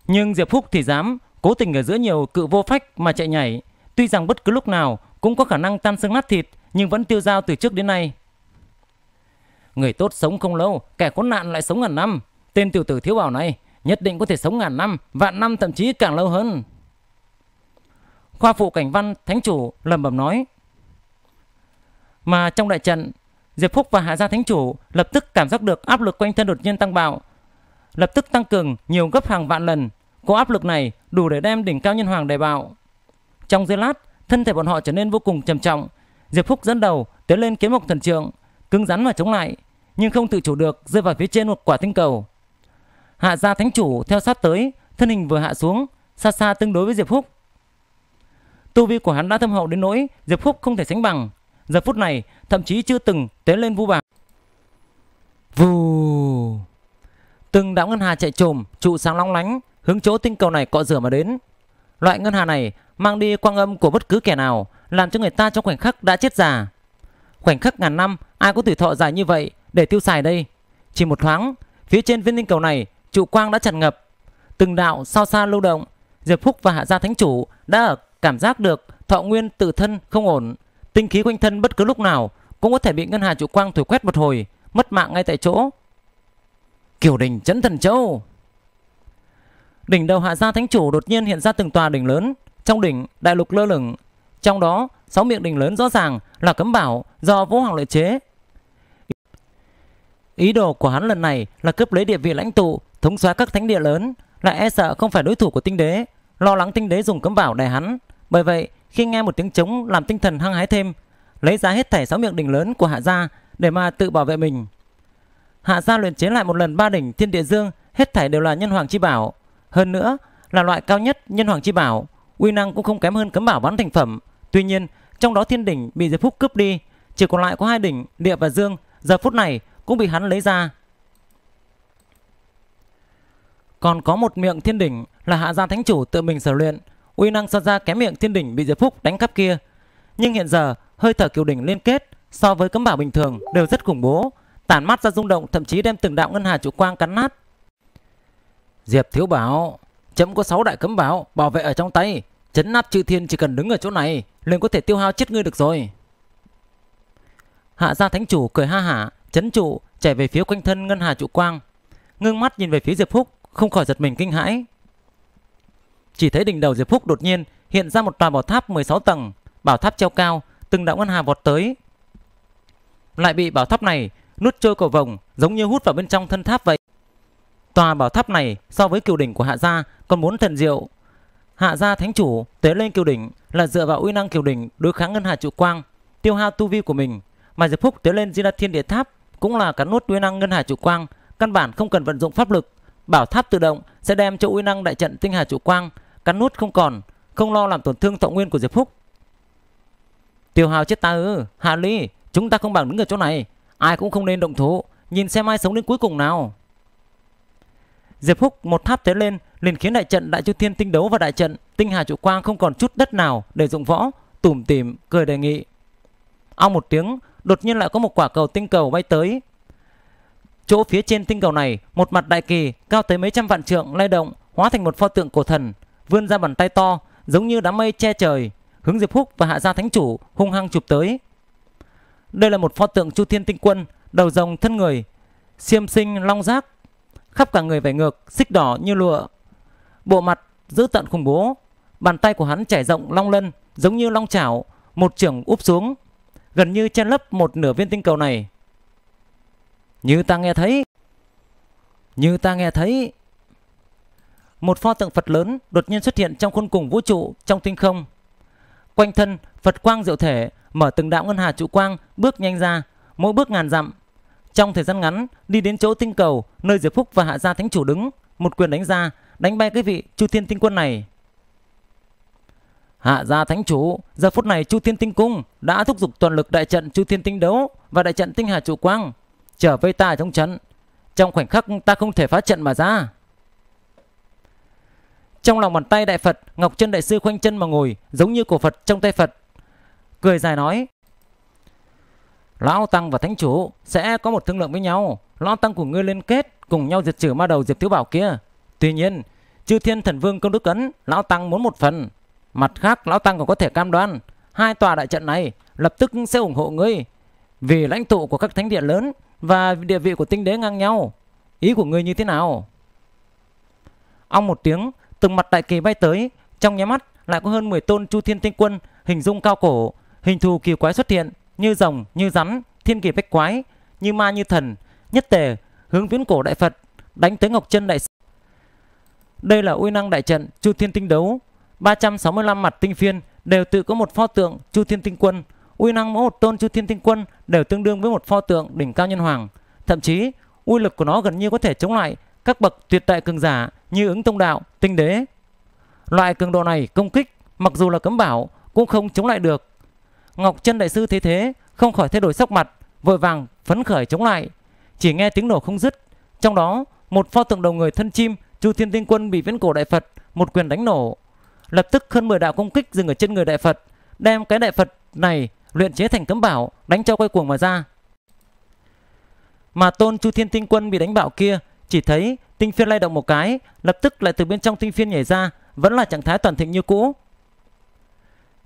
Nhưng Diệp Phúc thì dám, cố tình ở giữa nhiều cự vô phách mà chạy nhảy, Tuy rằng bất cứ lúc nào cũng có khả năng tan xương nát thịt, nhưng vẫn tiêu dao từ trước đến nay. Người tốt sống không lâu, kẻ khốn nạn lại sống ngàn năm. Tên tiểu tử, thiếu bảo này nhất định có thể sống ngàn năm, vạn năm thậm chí càng lâu hơn. Khoa phụ cảnh văn thánh chủ lầm bầm nói. Mà trong đại trận, Diệp Phúc và Hạ Gia Thánh Chủ lập tức cảm giác được áp lực quanh thân đột nhiên tăng bạo, lập tức tăng cường nhiều gấp hàng vạn lần. Có áp lực này đủ để đem đỉnh cao nhân hoàng đề bạo. Trong giây lát, thân thể bọn họ trở nên vô cùng trầm trọng. Diệp Phúc dẫn đầu tiến lên kiếm một thần trượng, cứng rắn mà chống lại, nhưng không tự chủ được rơi vào phía trên một quả tinh cầu. Hạ gia thánh chủ theo sát tới, thân hình vừa hạ xuống, xa xa tương đối với Diệp Phúc. Tu vi của hắn đã thâm hậu đến nỗi Diệp Phúc không thể sánh bằng. Giờ phút này thậm chí chưa từng tiến lên vu bạc. Vù. Từng đạo ngân hà chạy trồm, trụ sáng long lánh, hướng chỗ tinh cầu này cọ rửa mà đến. Loại ngân hà này mang đi quang âm của bất cứ kẻ nào, làm cho người ta trong khoảnh khắc đã chết già. Khoảnh khắc ngàn năm, ai có tuổi thọ dài như vậy để tiêu xài đây? Chỉ một thoáng, phía trên viên tinh cầu này, trụ quang đã tràn ngập. Từng đạo sao xa lưu động, Diệp Phúc và Hạ Gia Thánh Chủ đã ở cảm giác được thọ nguyên tự thân không ổn. Tinh khí quanh thân bất cứ lúc nào cũng có thể bị ngân hà trụ quang thổi quét một hồi, mất mạng ngay tại chỗ. Kiểu đình chấn thần châu Đỉnh đầu hạ gia thánh chủ đột nhiên hiện ra từng tòa đỉnh lớn trong đỉnh, đại lục lơ lửng. Trong đó, sáu miệng đỉnh lớn rõ ràng là cấm bảo do Vũ Hoàng lợi chế. Ý đồ của hắn lần này là cướp lấy địa vị lãnh tụ, thống xóa các thánh địa lớn, lại e sợ không phải đối thủ của tinh đế, lo lắng tinh đế dùng cấm bảo đè hắn. Bởi vậy, khi nghe một tiếng trống làm tinh thần hăng hái thêm, lấy ra hết thảy sáu miệng đỉnh lớn của hạ gia để mà tự bảo vệ mình. Hạ gia luyện chế lại một lần ba đỉnh thiên địa dương, hết thảy đều là nhân hoàng chi bảo, hơn nữa là loại cao nhất nhân hoàng chi bảo uy năng cũng không kém hơn cấm bảo bán thành phẩm. Tuy nhiên, trong đó thiên đỉnh bị Diệp Phúc cướp đi, chỉ còn lại có hai đỉnh Địa và Dương, giờ phút này cũng bị hắn lấy ra. Còn có một miệng thiên đỉnh là hạ gia thánh chủ tự mình sở luyện, uy năng so ra kém miệng thiên đỉnh bị Diệp Phúc đánh cắp kia. Nhưng hiện giờ, hơi thở kiều đỉnh liên kết so với cấm bảo bình thường đều rất khủng bố, tản mắt ra rung động thậm chí đem từng đạo ngân hà chủ quang cắn nát. Diệp Thiếu Bảo, Chấm có 6 đại cấm bảo bảo vệ ở trong tay, chấn nát chư thiên chỉ cần đứng ở chỗ này, liền có thể tiêu hao chết ngươi được rồi. Hạ gia thánh chủ cười ha hả, chấn trụ chạy về phía quanh thân ngân hà trụ quang, ngưng mắt nhìn về phía Diệp Phúc, không khỏi giật mình kinh hãi. Chỉ thấy đỉnh đầu Diệp Phúc đột nhiên hiện ra một tòa bảo tháp 16 tầng, bảo tháp treo cao, từng đạo ngân hà vọt tới. Lại bị bảo tháp này nuốt trôi cầu vồng, giống như hút vào bên trong thân tháp vậy. Tòa bảo tháp này so với kiều đỉnh của Hạ Gia còn muốn thần diệu. Hạ Gia Thánh Chủ tế lên kiều đỉnh là dựa vào uy năng kiều đỉnh đối kháng ngân hà trụ quang, tiêu hao tu vi của mình. Mà Diệp Phúc tế lên Di La Thiên Địa Tháp cũng là cắn nuốt uy năng ngân hà trụ quang, căn bản không cần vận dụng pháp lực. Bảo tháp tự động sẽ đem cho uy năng đại trận tinh hà trụ quang, cắn nuốt không còn, không lo làm tổn thương thọ nguyên của Diệp Phúc. Tiêu hào chết ta ư, ừ, Hạ Ly, chúng ta không bằng đứng ở chỗ này, ai cũng không nên động thủ, nhìn xem ai sống đến cuối cùng nào. Diệp Húc một tháp thế lên, liền khiến đại trận Đại Chu Thiên tinh đấu và đại trận Tinh Hà Trụ Quang không còn chút đất nào để dụng võ, tủm tỉm cười đề nghị. Ao một tiếng, đột nhiên lại có một quả cầu tinh cầu bay tới. Chỗ phía trên tinh cầu này, một mặt đại kỳ cao tới mấy trăm vạn trượng lay động, hóa thành một pho tượng cổ thần, vươn ra bàn tay to, giống như đám mây che trời, hướng Diệp Húc và Hạ Gia Thánh Chủ hung hăng chụp tới. Đây là một pho tượng Chu Thiên Tinh Quân, đầu rồng thân người, xiêm sinh long giác, khắp cả người về ngược, xích đỏ như lụa. Bộ mặt dữ tận khủng bố, bàn tay của hắn trải rộng long lân, giống như long chảo, một trưởng úp xuống, gần như che lấp một nửa viên tinh cầu này. Như ta nghe thấy, như ta nghe thấy, một pho tượng Phật lớn đột nhiên xuất hiện trong khuôn cùng vũ trụ trong tinh không. Quanh thân, Phật quang diệu thể mở từng đạo ngân hà trụ quang bước nhanh ra, mỗi bước ngàn dặm trong thời gian ngắn, đi đến chỗ tinh cầu nơi Diệp Phúc và Hạ Gia Thánh Chủ đứng, một quyền đánh ra, đánh bay cái vị Chu Thiên Tinh Quân này. Hạ Gia Thánh Chủ, giờ phút này Chu Thiên Tinh Cung đã thúc giục toàn lực đại trận Chu Thiên Tinh Đấu và đại trận Tinh Hà Trụ Quang, trở vây ta trong trận. Trong khoảnh khắc ta không thể phá trận mà ra. Trong lòng bàn tay đại Phật, Ngọc Chân Đại Sư khoanh chân mà ngồi, giống như cổ Phật trong tay Phật. Cười dài nói, Lão Tăng và Thánh Chủ sẽ có một thương lượng với nhau. Lão Tăng của ngươi liên kết cùng nhau diệt trừ ma đầu Diệp Thiếu Bảo kia. Tuy nhiên, chư thiên thần vương công đức ấn, Lão Tăng muốn một phần. Mặt khác, Lão Tăng còn có thể cam đoan hai tòa đại trận này lập tức sẽ ủng hộ ngươi. Vì lãnh tụ của các thánh địa lớn và địa vị của tinh đế ngang nhau. Ý của ngươi như thế nào? Ông một tiếng, từng mặt đại kỳ bay tới. Trong nháy mắt lại có hơn 10 tôn chu thiên tinh quân hình dung cao cổ, hình thù kỳ quái xuất hiện như rồng, như rắn, thiên kỳ bách quái, như ma như thần, nhất tề, hướng viễn cổ đại Phật, đánh tới Ngọc Chân đại Đây là uy năng đại trận Chu Thiên Tinh đấu, 365 mặt tinh phiên đều tự có một pho tượng Chu Thiên Tinh Quân, uy năng mỗi một tôn Chu Thiên Tinh Quân đều tương đương với một pho tượng đỉnh cao nhân hoàng, thậm chí uy lực của nó gần như có thể chống lại các bậc tuyệt đại cường giả như ứng tông đạo, tinh đế. Loại cường độ này công kích mặc dù là cấm bảo cũng không chống lại được Ngọc chân đại sư thế thế Không khỏi thay đổi sắc mặt Vội vàng phấn khởi chống lại Chỉ nghe tiếng nổ không dứt Trong đó một pho tượng đầu người thân chim Chu Thiên Tinh Quân bị viễn cổ đại Phật Một quyền đánh nổ Lập tức hơn 10 đạo công kích dừng ở trên người đại Phật Đem cái đại Phật này luyện chế thành cấm bảo Đánh cho quay cuồng mà ra Mà tôn Chu Thiên Tinh Quân bị đánh bạo kia Chỉ thấy tinh phiên lay động một cái Lập tức lại từ bên trong tinh phiên nhảy ra Vẫn là trạng thái toàn thịnh như cũ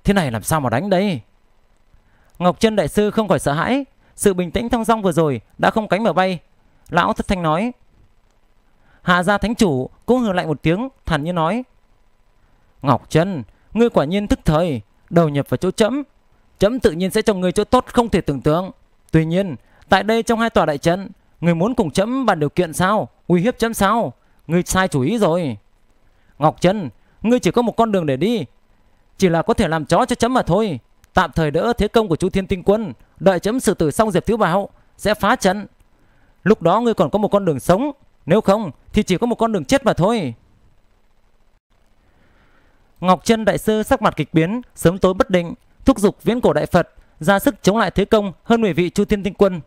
Thế này làm sao mà đánh đây Ngọc Trân đại sư không khỏi sợ hãi, sự bình tĩnh thong dong vừa rồi đã không cánh mà bay. Lão thất thanh nói: Hạ gia thánh chủ cũng hừ lạnh một tiếng, thản nhiên nói: "Ngọc Trân, ngươi quả nhiên thức thời, đầu nhập vào chỗ chấm, chấm tự nhiên sẽ cho ngươi chỗ tốt không thể tưởng tượng. Tuy nhiên, tại đây trong hai tòa đại trận, ngươi muốn cùng chấm bàn điều kiện sao? Uy hiếp chấm sao? Ngươi sai chủ ý rồi." Ngọc Trân, ngươi chỉ có một con đường để đi, chỉ là có thể làm chó cho chấm mà thôi tạm thời đỡ thế công của chu Thiên Tinh Quân, đợi chấm xử tử xong Diệp Thiếu Bảo, sẽ phá trận. Lúc đó ngươi còn có một con đường sống, nếu không thì chỉ có một con đường chết mà thôi. Ngọc chân Đại Sư sắc mặt kịch biến, sớm tối bất định, thúc giục viễn cổ đại Phật, ra sức chống lại thế công hơn mười vị Chu Thiên Tinh Quân.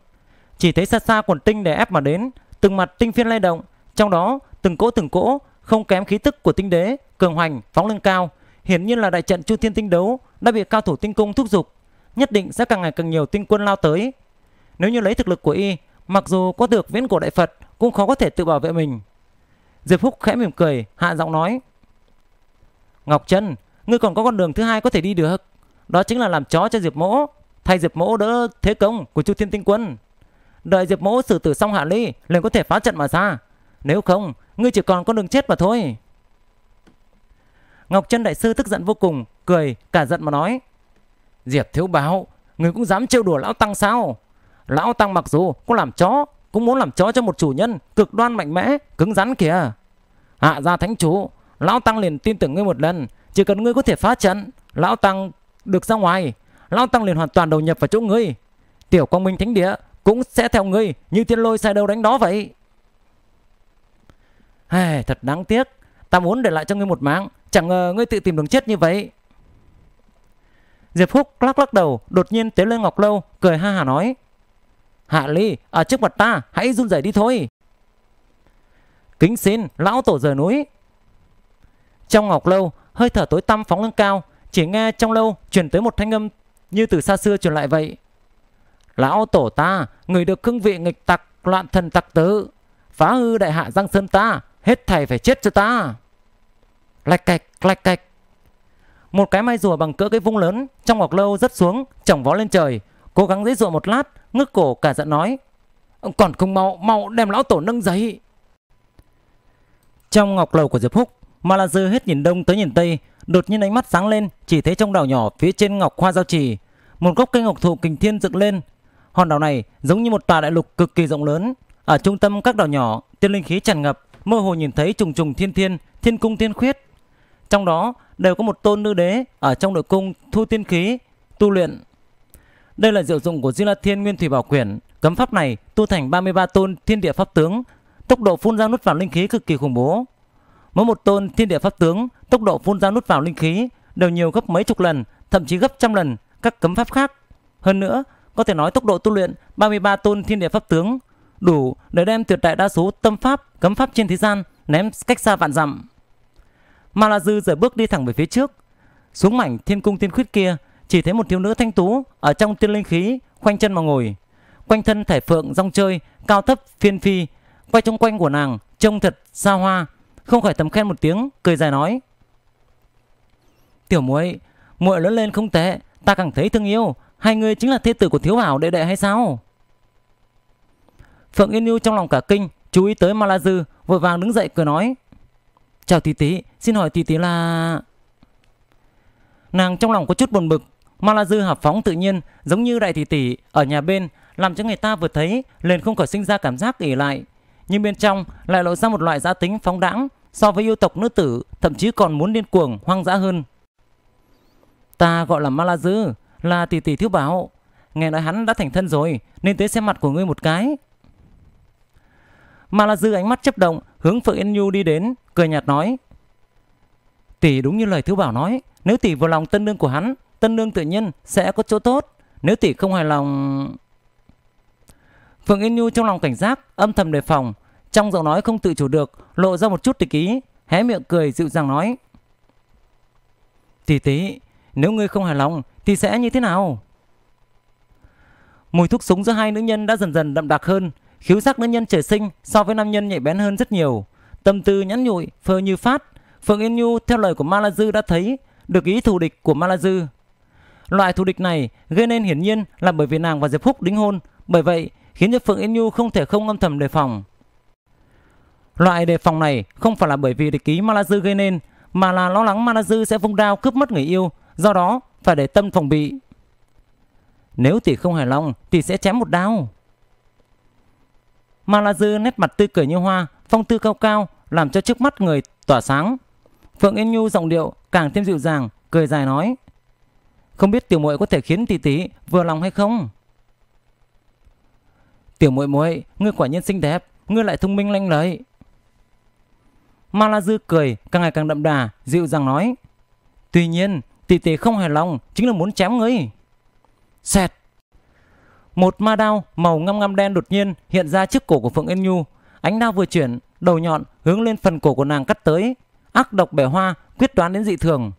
Chỉ thấy xa xa quần tinh để ép mà đến, từng mặt tinh phiên lay động, trong đó từng cỗ từng cỗ, không kém khí tức của tinh đế, cường hoành, phóng lên cao, hiển nhiên là đại trận Chu Thiên Tinh đấu đã bị cao thủ tinh cung thúc giục, nhất định sẽ càng ngày càng nhiều tinh quân lao tới. Nếu như lấy thực lực của y, mặc dù có được viễn cổ đại Phật cũng khó có thể tự bảo vệ mình. Diệp Phúc khẽ mỉm cười, hạ giọng nói. Ngọc chân ngươi còn có con đường thứ hai có thể đi được. Đó chính là làm chó cho Diệp Mỗ, thay Diệp Mỗ đỡ thế công của Chu Thiên Tinh Quân. Đợi Diệp Mỗ xử tử xong Hạ Ly, liền có thể phá trận mà ra. Nếu không, ngươi chỉ còn con đường chết mà thôi. Ngọc Trân Đại Sư tức giận vô cùng, cười, cả giận mà nói. Diệp Thiếu Báo, người cũng dám trêu đùa Lão Tăng sao? Lão Tăng mặc dù có làm chó, cũng muốn làm chó cho một chủ nhân cực đoan mạnh mẽ, cứng rắn kìa. Hạ ra thánh chủ, Lão Tăng liền tin tưởng ngươi một lần, chỉ cần ngươi có thể phá trận, Lão Tăng được ra ngoài, Lão Tăng liền hoàn toàn đầu nhập vào chỗ ngươi. Tiểu Quang Minh Thánh Địa cũng sẽ theo ngươi như tiên lôi sai đâu đánh đó vậy. Hey, thật đáng tiếc, ta muốn để lại cho ngươi một mạng, Chẳng ngờ ngươi tự tìm đường chết như vậy Diệp Húc lắc lắc đầu Đột nhiên tiến lên Ngọc Lâu Cười ha hà nói Hạ Ly ở trước mặt ta hãy run rẩy đi thôi Kính xin lão tổ rời núi Trong Ngọc Lâu hơi thở tối tăm phóng lên cao Chỉ nghe trong lâu truyền tới một thanh âm Như từ xa xưa truyền lại vậy Lão tổ ta Người được cương vị nghịch tặc loạn thần tặc tử Phá hư đại hạ Giang Sơn ta Hết thầy phải chết cho ta Lạch cạch, lạch cạch. Một cái mai rùa bằng cỡ cái vung lớn trong ngọc lâu rất xuống, chổng vó lên trời. Cố gắng dễ dụa một lát, ngước cổ cả giận nói. Còn không mau, mau đem lão tổ nâng giấy. Trong ngọc lầu của Diệp Húc, mà là dư hết nhìn đông tới nhìn tây, đột nhiên ánh mắt sáng lên, chỉ thấy trong đảo nhỏ phía trên ngọc hoa giao trì, một gốc cây ngọc thụ kình thiên dựng lên. Hòn đảo này giống như một tòa đại lục cực kỳ rộng lớn, ở trung tâm các đảo nhỏ, tiên linh khí tràn ngập, mơ hồ nhìn thấy trùng trùng thiên thiên, thiên cung thiên khuyết, trong đó đều có một tôn nữ đế ở trong nội cung thu tiên khí, tu luyện. Đây là diệu dụng của di La Thiên Nguyên Thủy Bảo Quyển. Cấm pháp này tu thành 33 tôn thiên địa pháp tướng, tốc độ phun ra nút vào linh khí cực kỳ khủng bố. Mỗi một tôn thiên địa pháp tướng, tốc độ phun ra nút vào linh khí đều nhiều gấp mấy chục lần, thậm chí gấp trăm lần các cấm pháp khác. Hơn nữa, có thể nói tốc độ tu luyện 33 tôn thiên địa pháp tướng đủ để đem tuyệt đại đa số tâm pháp, cấm pháp trên thế gian ném cách xa vạn dặm. Ma La Dư rời bước đi thẳng về phía trước. Xuống mảnh thiên cung tiên khuyết kia, chỉ thấy một thiếu nữ thanh tú ở trong tiên linh khí khoanh chân mà ngồi. Quanh thân thể phượng rong chơi, cao thấp phiên phi, quay trong quanh của nàng trông thật xa hoa, không khỏi tầm khen một tiếng, cười dài nói: "Tiểu muội, muội lớn lên không tệ, ta càng thấy thương yêu, hai người chính là thế tử của thiếu bảo đệ đệ hay sao?" Phượng Yên Nhu trong lòng cả kinh, chú ý tới Ma La Dư, vội vàng đứng dậy cười nói: Chào tí tí, xin hỏi tí tí là... Nàng trong lòng có chút buồn bực, mà là dư hạp phóng tự nhiên giống như đại tỷ tỷ ở nhà bên làm cho người ta vừa thấy liền không khỏi sinh ra cảm giác ỉ lại. Nhưng bên trong lại lộ ra một loại giá tính phóng đãng so với yêu tộc nữ tử thậm chí còn muốn điên cuồng hoang dã hơn. Ta gọi là Ma là tỷ tỷ thiếu bảo. Nghe nói hắn đã thành thân rồi nên tới xem mặt của ngươi một cái mà là giữ ánh mắt chấp động hướng Phượng Yên Nhu đi đến, cười nhạt nói. Tỷ đúng như lời thiếu bảo nói, nếu tỷ vào lòng tân nương của hắn, tân nương tự nhiên sẽ có chỗ tốt. Nếu tỷ không hài lòng... Phượng Yên Nhu trong lòng cảnh giác, âm thầm đề phòng, trong giọng nói không tự chủ được, lộ ra một chút tịch ý, hé miệng cười dịu dàng nói. Tỷ tỷ nếu ngươi không hài lòng thì sẽ như thế nào? Mùi thuốc súng giữa hai nữ nhân đã dần dần đậm đặc hơn, Khiếu giác nữ nhân trời sinh so với nam nhân nhạy bén hơn rất nhiều. Tâm tư nhắn nhụi, phơ như phát. Phượng Yên Nhu theo lời của Ma đã thấy được ý thù địch của Ma Loại thù địch này gây nên hiển nhiên là bởi vì nàng và Diệp Phúc đính hôn, bởi vậy khiến cho Phượng Yên Nhu không thể không âm thầm đề phòng. Loại đề phòng này không phải là bởi vì địch ký Ma gây nên, mà là lo lắng Ma sẽ vung đao cướp mất người yêu, do đó phải để tâm phòng bị. Nếu tỷ không hài lòng, tỷ sẽ chém một đao. Ma La Dư nét mặt tươi cười như hoa, phong tư cao cao, làm cho trước mắt người tỏa sáng. Phượng Yên Nhu giọng điệu càng thêm dịu dàng, cười dài nói. Không biết tiểu muội có thể khiến tỷ tỷ vừa lòng hay không? Tiểu muội muội, ngươi quả nhiên xinh đẹp, ngươi lại thông minh lanh lợi. Ma La Dư cười, càng ngày càng đậm đà, dịu dàng nói. Tuy nhiên, tỷ tỷ không hài lòng, chính là muốn chém ngươi. Xẹt! Một ma đao màu ngăm ngăm đen đột nhiên hiện ra trước cổ của Phượng Yên Nhu. Ánh đao vừa chuyển, đầu nhọn hướng lên phần cổ của nàng cắt tới. Ác độc bẻ hoa, quyết đoán đến dị thường.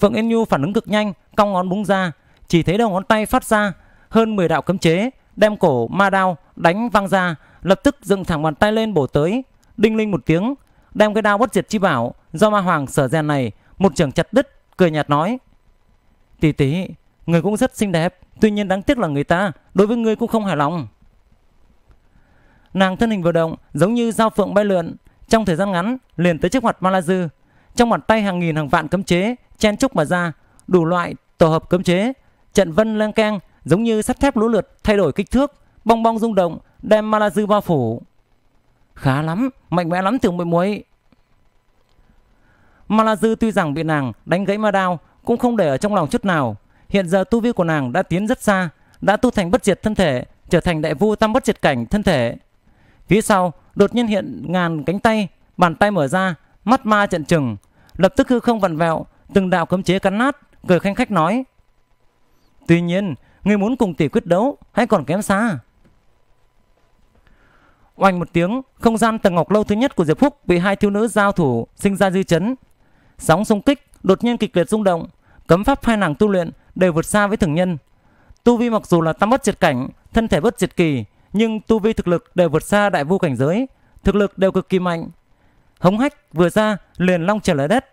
Phượng Yên Nhu phản ứng cực nhanh, cong ngón búng ra, chỉ thấy đầu ngón tay phát ra hơn 10 đạo cấm chế, đem cổ ma đao đánh văng ra, lập tức dựng thẳng bàn tay lên bổ tới, đinh linh một tiếng, đem cái đao bất diệt chi bảo do ma hoàng sở rèn này một trường chặt đứt, cười nhạt nói: "Tỷ tỷ, người cũng rất xinh đẹp." Tuy nhiên đáng tiếc là người ta đối với ngươi cũng không hài lòng. Nàng thân hình vừa động, giống như dao phượng bay lượn, trong thời gian ngắn liền tới trước mặt Malazư. Trong bàn tay hàng nghìn hàng vạn cấm chế chen trúc mà ra, đủ loại tổ hợp cấm chế, trận vân lang keng giống như sắt thép lũ lượt thay đổi kích thước, bong bong rung động, đem Malazư bao phủ. Khá lắm, mạnh mẽ lắm tưởng muội muối. Malazư tuy rằng bị nàng đánh gãy ma đao cũng không để ở trong lòng chút nào, Hiện giờ tu vi của nàng đã tiến rất xa, đã tu thành bất diệt thân thể, trở thành đại vu tam bất diệt cảnh thân thể. Phía sau, đột nhiên hiện ngàn cánh tay, bàn tay mở ra, mắt ma trận trừng, lập tức hư không vặn vẹo, từng đạo cấm chế cắn nát, cười khanh khách nói. Tuy nhiên, người muốn cùng tỷ quyết đấu hay còn kém xa. Oanh một tiếng, không gian tầng ngọc lâu thứ nhất của Diệp Phúc bị hai thiếu nữ giao thủ sinh ra dư chấn. Sóng xung kích đột nhiên kịch liệt rung động, cấm pháp hai nàng tu luyện đều vượt xa với thường nhân. Tu vi mặc dù là tam bất diệt cảnh, thân thể bất diệt kỳ, nhưng tu vi thực lực đều vượt xa đại vu cảnh giới, thực lực đều cực kỳ mạnh. Hống hách vừa ra liền long trở lại đất.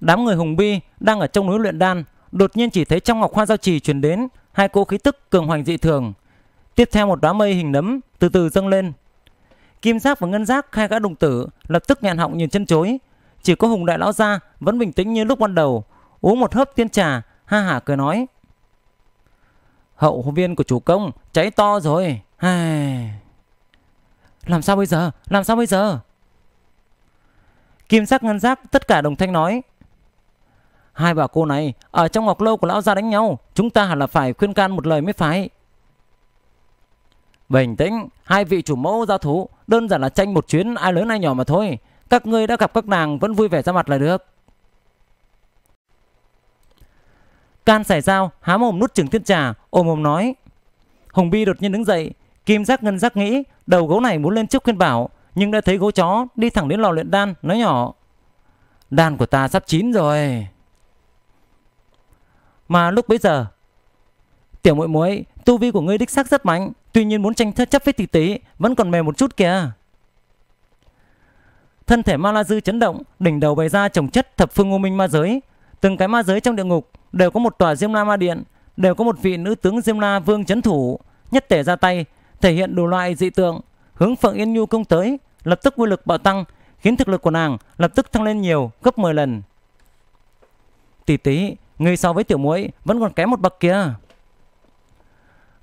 Đám người hùng bi đang ở trong núi luyện đan, đột nhiên chỉ thấy trong ngọc hoa giao trì truyền đến hai cỗ khí tức cường hoành dị thường. Tiếp theo một đám mây hình nấm từ từ dâng lên. Kim giác và ngân giác hai gã đồng tử lập tức nhàn họng nhìn chân chối. Chỉ có hùng đại lão gia vẫn bình tĩnh như lúc ban đầu, uống một hớp tiên trà, ha hả cười nói. Hậu viên của chủ công cháy to rồi. Ai... Làm sao bây giờ? Làm sao bây giờ? Kim sắc ngân giác tất cả đồng thanh nói. Hai bà cô này ở trong ngọc lâu của lão gia đánh nhau. Chúng ta hẳn là phải khuyên can một lời mới phải. Bình tĩnh, hai vị chủ mẫu gia thú đơn giản là tranh một chuyến ai lớn ai nhỏ mà thôi. Các ngươi đã gặp các nàng vẫn vui vẻ ra mặt là được. Can xài dao, há mồm nút chừng thiên trà, ôm mồm nói. Hùng Bi đột nhiên đứng dậy, kim giác ngân giác nghĩ, đầu gấu này muốn lên trước khuyên bảo, nhưng đã thấy gấu chó đi thẳng đến lò luyện đan, nói nhỏ. Đan của ta sắp chín rồi. Mà lúc bấy giờ, tiểu muội muội, tu vi của ngươi đích xác rất mạnh, tuy nhiên muốn tranh chấp với tỷ tỷ vẫn còn mềm một chút kìa. Thân thể Ma La Dư chấn động, đỉnh đầu bày ra trồng chất thập phương ngô minh ma giới, từng cái ma giới trong địa ngục đều có một tòa Diêm La Ma Điện, đều có một vị nữ tướng Diêm La Vương chấn thủ, nhất thể ra tay, thể hiện đủ loại dị tượng, hướng Phượng Yên Nhu công tới, lập tức quy lực bạo tăng, khiến thực lực của nàng lập tức tăng lên nhiều, gấp 10 lần. Tỷ tỷ người so với tiểu muội vẫn còn kém một bậc kia.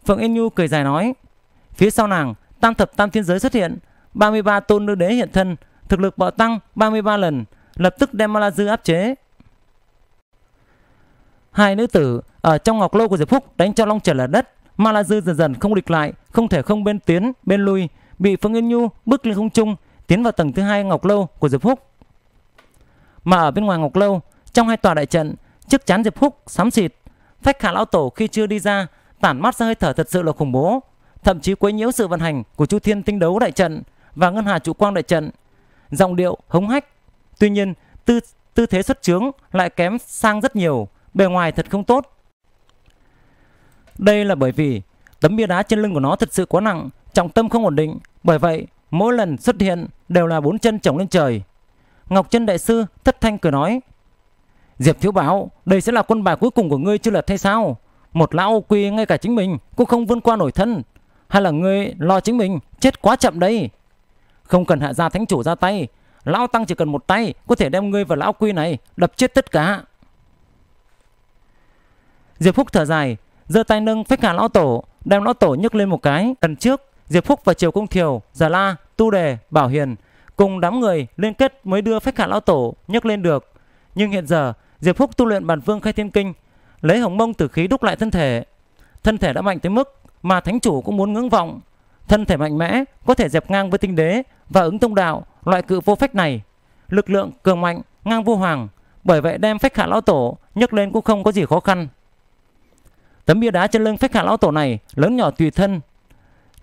Phượng Yên Nhu cười dài nói, phía sau nàng, tam thập tam thiên giới xuất hiện, 33 tôn nữ đế hiện thân, thực lực bạo tăng 33 lần, lập tức đem Ma La Dư áp chế, Hai nữ tử ở trong ngọc lâu của Diệp Phúc đánh cho long trở là đất. Ma La Dư dần dần không địch lại, không thể không bên tiến, bên lui, bị Phương Yên Nhu bước lên không trung, tiến vào tầng thứ hai ngọc lâu của Diệp Phúc. Mà ở bên ngoài ngọc lâu, trong hai tòa đại trận, chiếc chắn Diệp Phúc sám xịt, phách khả lão tổ khi chưa đi ra, tản mắt ra hơi thở thật sự là khủng bố, thậm chí quấy nhiễu sự vận hành của Chu Thiên Tinh đấu đại trận và Ngân Hà trụ quang đại trận. giọng điệu hống hách. Tuy nhiên, tư tư thế xuất chướng lại kém sang rất nhiều bề ngoài thật không tốt. Đây là bởi vì tấm bia đá trên lưng của nó thật sự quá nặng, trọng tâm không ổn định, bởi vậy mỗi lần xuất hiện đều là bốn chân chống lên trời. Ngọc Chân Đại Sư thất thanh cười nói, Diệp Thiếu Bảo, đây sẽ là quân bài cuối cùng của ngươi chưa lật hay sao? Một lão quy ngay cả chính mình cũng không vươn qua nổi thân, hay là ngươi lo chính mình chết quá chậm đây? Không cần hạ gia thánh chủ ra tay, lão tăng chỉ cần một tay có thể đem ngươi và lão quy này đập chết tất cả. Diệp Phúc thở dài, giơ tay nâng phách hà lão tổ, đem lão tổ nhấc lên một cái. Lần trước, Diệp Phúc và Triều Công Thiều, Già La, Tu Đề, Bảo Hiền cùng đám người liên kết mới đưa phách hà lão tổ nhấc lên được. Nhưng hiện giờ, Diệp Phúc tu luyện bản vương khai thiên kinh, lấy hồng mông tử khí đúc lại thân thể. Thân thể đã mạnh tới mức mà thánh chủ cũng muốn ngưỡng vọng. Thân thể mạnh mẽ có thể dẹp ngang với tinh đế và ứng tông đạo, loại cự vô phách này. Lực lượng cường mạnh, ngang vô hoàng, bởi vậy đem phách hạ lão tổ nhấc lên cũng không có gì khó khăn. Tấm bia đá trên lưng phách hạ lão tổ này lớn nhỏ tùy thân.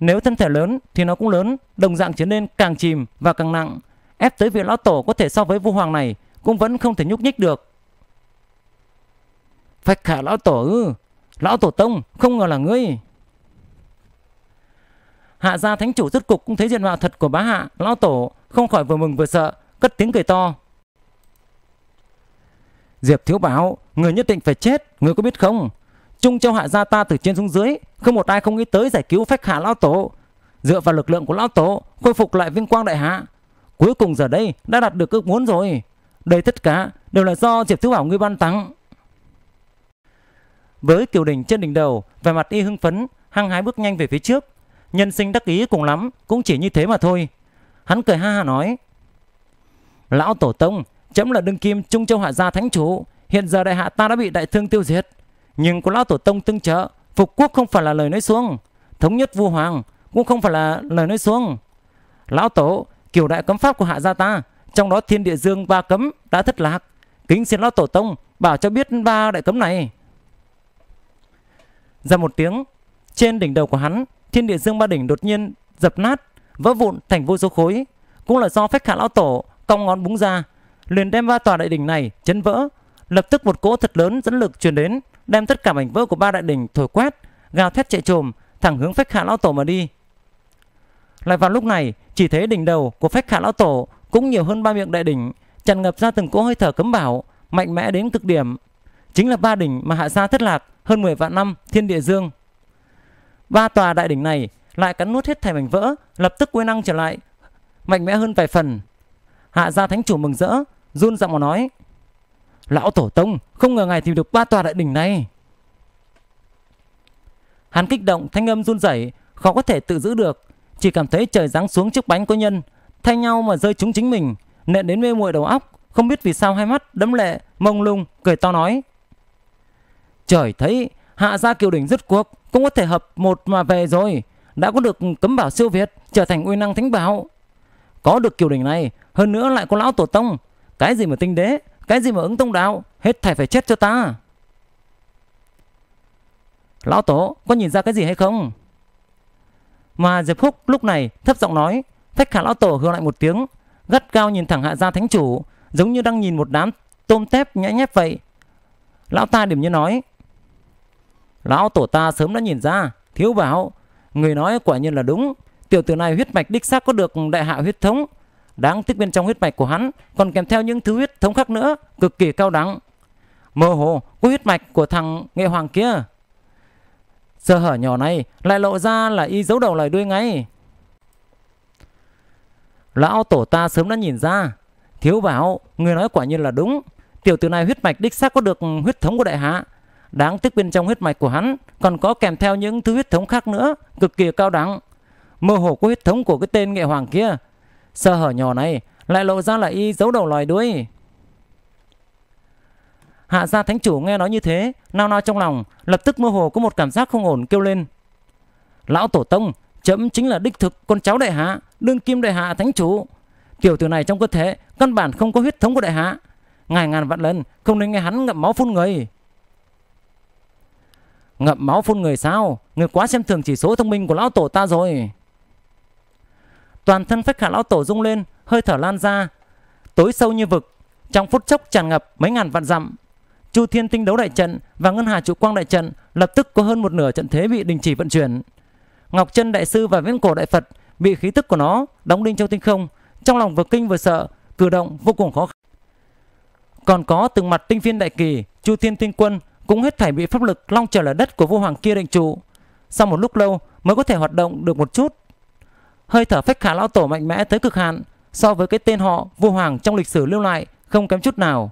Nếu thân thể lớn thì nó cũng lớn, đồng dạng trở nên càng chìm và càng nặng. Ép tới vị lão tổ có thể so với vua hoàng này cũng vẫn không thể nhúc nhích được. Phách hạ lão tổ ư, lão tổ tông không ngờ là ngươi. Hạ gia thánh chủ rốt cục cũng thấy diện mạo thật của bá hạ, lão tổ không khỏi vừa mừng vừa sợ, cất tiếng cười to. Diệp Thiếu báo người nhất định phải chết, người có biết không? Trung Châu hạ gia ta từ trên xuống dưới, không một ai không nghĩ tới giải cứu phách hạ lão tổ. Dựa vào lực lượng của lão tổ, khôi phục lại vinh quang đại hạ. Cuối cùng giờ đây đã đạt được ước muốn rồi. Đây tất cả đều là do Diệp Thứ Bảo ngươi ban tặng. Với kiều đình trên đỉnh đầu, vẻ mặt y hưng phấn, hăng hái bước nhanh về phía trước. Nhân sinh đắc ý cùng lắm, cũng chỉ như thế mà thôi. Hắn cười ha ha nói. Lão Tổ Tông, chấm là đương kim Trung Châu Hạ Gia Thánh Chủ. Hiện giờ đại hạ ta đã bị đại thương tiêu diệt nhưng của lão tổ tông tương trợ phục quốc không phải là lời nói xuống thống nhất vua hoàng cũng không phải là lời nói xuống lão tổ kiểu đại cấm pháp của hạ gia ta trong đó thiên địa dương ba cấm đã thất lạc kính xin lão tổ tông bảo cho biết ba đại cấm này ra một tiếng trên đỉnh đầu của hắn thiên địa dương ba đỉnh đột nhiên dập nát vỡ vụn thành vô số khối cũng là do phách khả lão tổ cong ngón búng ra liền đem ba tòa đại đỉnh này chấn vỡ lập tức một cỗ thật lớn dẫn lực truyền đến đem tất cả mảnh vỡ của ba đại đỉnh thổi quét, gào thét chạy trồm, thẳng hướng phách hạ lão tổ mà đi. Lại vào lúc này, chỉ thấy đỉnh đầu của phách hạ lão tổ cũng nhiều hơn ba miệng đại đỉnh, tràn ngập ra từng cỗ hơi thở cấm bảo, mạnh mẽ đến cực điểm. Chính là ba đỉnh mà hạ gia thất lạc hơn 10 vạn năm thiên địa dương. Ba tòa đại đỉnh này lại cắn nuốt hết thảy mảnh vỡ, lập tức quy năng trở lại, mạnh mẽ hơn vài phần. Hạ gia thánh chủ mừng rỡ, run giọng mà nói: Lão Tổ Tông Không ngờ ngài tìm được ba tòa đại đỉnh này Hắn kích động thanh âm run rẩy Khó có thể tự giữ được Chỉ cảm thấy trời giáng xuống chiếc bánh có nhân Thay nhau mà rơi trúng chính mình Nện đến mê muội đầu óc Không biết vì sao hai mắt đấm lệ Mông lung cười to nói Trời thấy hạ gia kiều đỉnh rứt cuộc Cũng có thể hợp một mà về rồi Đã có được cấm bảo siêu việt Trở thành uy năng thánh bảo Có được kiều đỉnh này Hơn nữa lại có lão tổ tông Cái gì mà tinh đế cái gì mà ứng tông đạo Hết thảy phải chết cho ta Lão tổ có nhìn ra cái gì hay không Mà Diệp húc lúc này thấp giọng nói Phách khả lão tổ hương lại một tiếng Gắt cao nhìn thẳng hạ gia thánh chủ Giống như đang nhìn một đám tôm tép nhãi nhép vậy Lão ta điểm như nói Lão tổ ta sớm đã nhìn ra Thiếu bảo Người nói quả nhiên là đúng Tiểu tử này huyết mạch đích xác có được đại hạ huyết thống đáng tiếc bên trong huyết mạch của hắn còn kèm theo những thứ huyết thống khác nữa, cực kỳ cao đẳng. Mơ hồ có huyết mạch của thằng nghệ hoàng kia. Sơ hở nhỏ này lại lộ ra là y giấu đầu lời đuôi ngay. Lão tổ ta sớm đã nhìn ra, thiếu bảo, người nói quả nhiên là đúng. Tiểu tử này huyết mạch đích xác có được huyết thống của đại hạ. Đáng tiếc bên trong huyết mạch của hắn còn có kèm theo những thứ huyết thống khác nữa, cực kỳ cao đẳng. Mơ hồ có huyết thống của cái tên nghệ hoàng kia Sơ hở nhỏ này lại lộ ra là y giấu đầu lòi đuôi. Hạ gia thánh chủ nghe nói như thế, nao nao trong lòng, lập tức mơ hồ có một cảm giác không ổn kêu lên. Lão tổ tông, chấm chính là đích thực con cháu đại hạ, đương kim đại hạ thánh chủ. Tiểu tử này trong cơ thể căn bản không có huyết thống của đại hạ. Ngài ngàn vạn lần không nên nghe hắn ngậm máu phun người. Ngậm máu phun người sao? Người quá xem thường chỉ số thông minh của lão tổ ta rồi. Toàn thân phách khả lão tổ rung lên, hơi thở lan ra, tối sâu như vực, trong phút chốc tràn ngập mấy ngàn vạn dặm. Chu Thiên Tinh đấu đại trận và Ngân Hà Trụ Quang đại trận lập tức có hơn một nửa trận thế bị đình chỉ vận chuyển. Ngọc Chân đại sư và Viễn Cổ đại Phật bị khí tức của nó đóng đinh trong tinh không, trong lòng vừa kinh vừa sợ, cử động vô cùng khó khăn. Còn có từng mặt tinh viên đại kỳ, Chu Thiên Tinh Quân cũng hết thảy bị pháp lực long trời lở đất của vô hoàng kia định trụ. Sau một lúc lâu mới có thể hoạt động được một chút, Hơi thở phách khả lão tổ mạnh mẽ tới cực hạn so với cái tên họ vua hoàng trong lịch sử lưu lại không kém chút nào.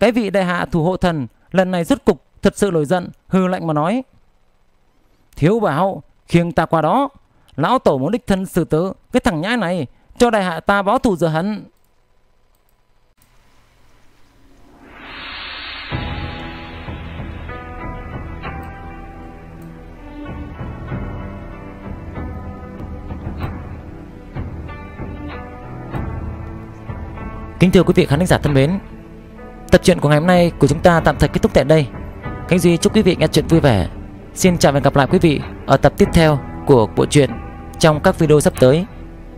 Cái vị đại hạ thủ hộ thần lần này rút cục thật sự nổi giận, hư lạnh mà nói. Thiếu bảo, khiêng ta qua đó. Lão tổ muốn đích thân xử tử cái thằng nhãi này cho đại hạ ta báo thù giờ hắn Kính thưa quý vị khán giả thân mến, tập truyện của ngày hôm nay của chúng ta tạm thời kết thúc tại đây. Khánh Duy chúc quý vị nghe chuyện vui vẻ. Xin chào và hẹn gặp lại quý vị ở tập tiếp theo của bộ truyện trong các video sắp tới.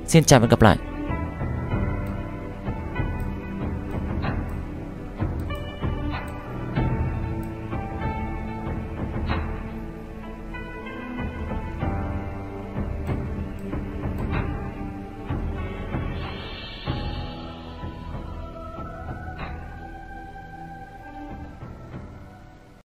Xin chào và hẹn gặp lại.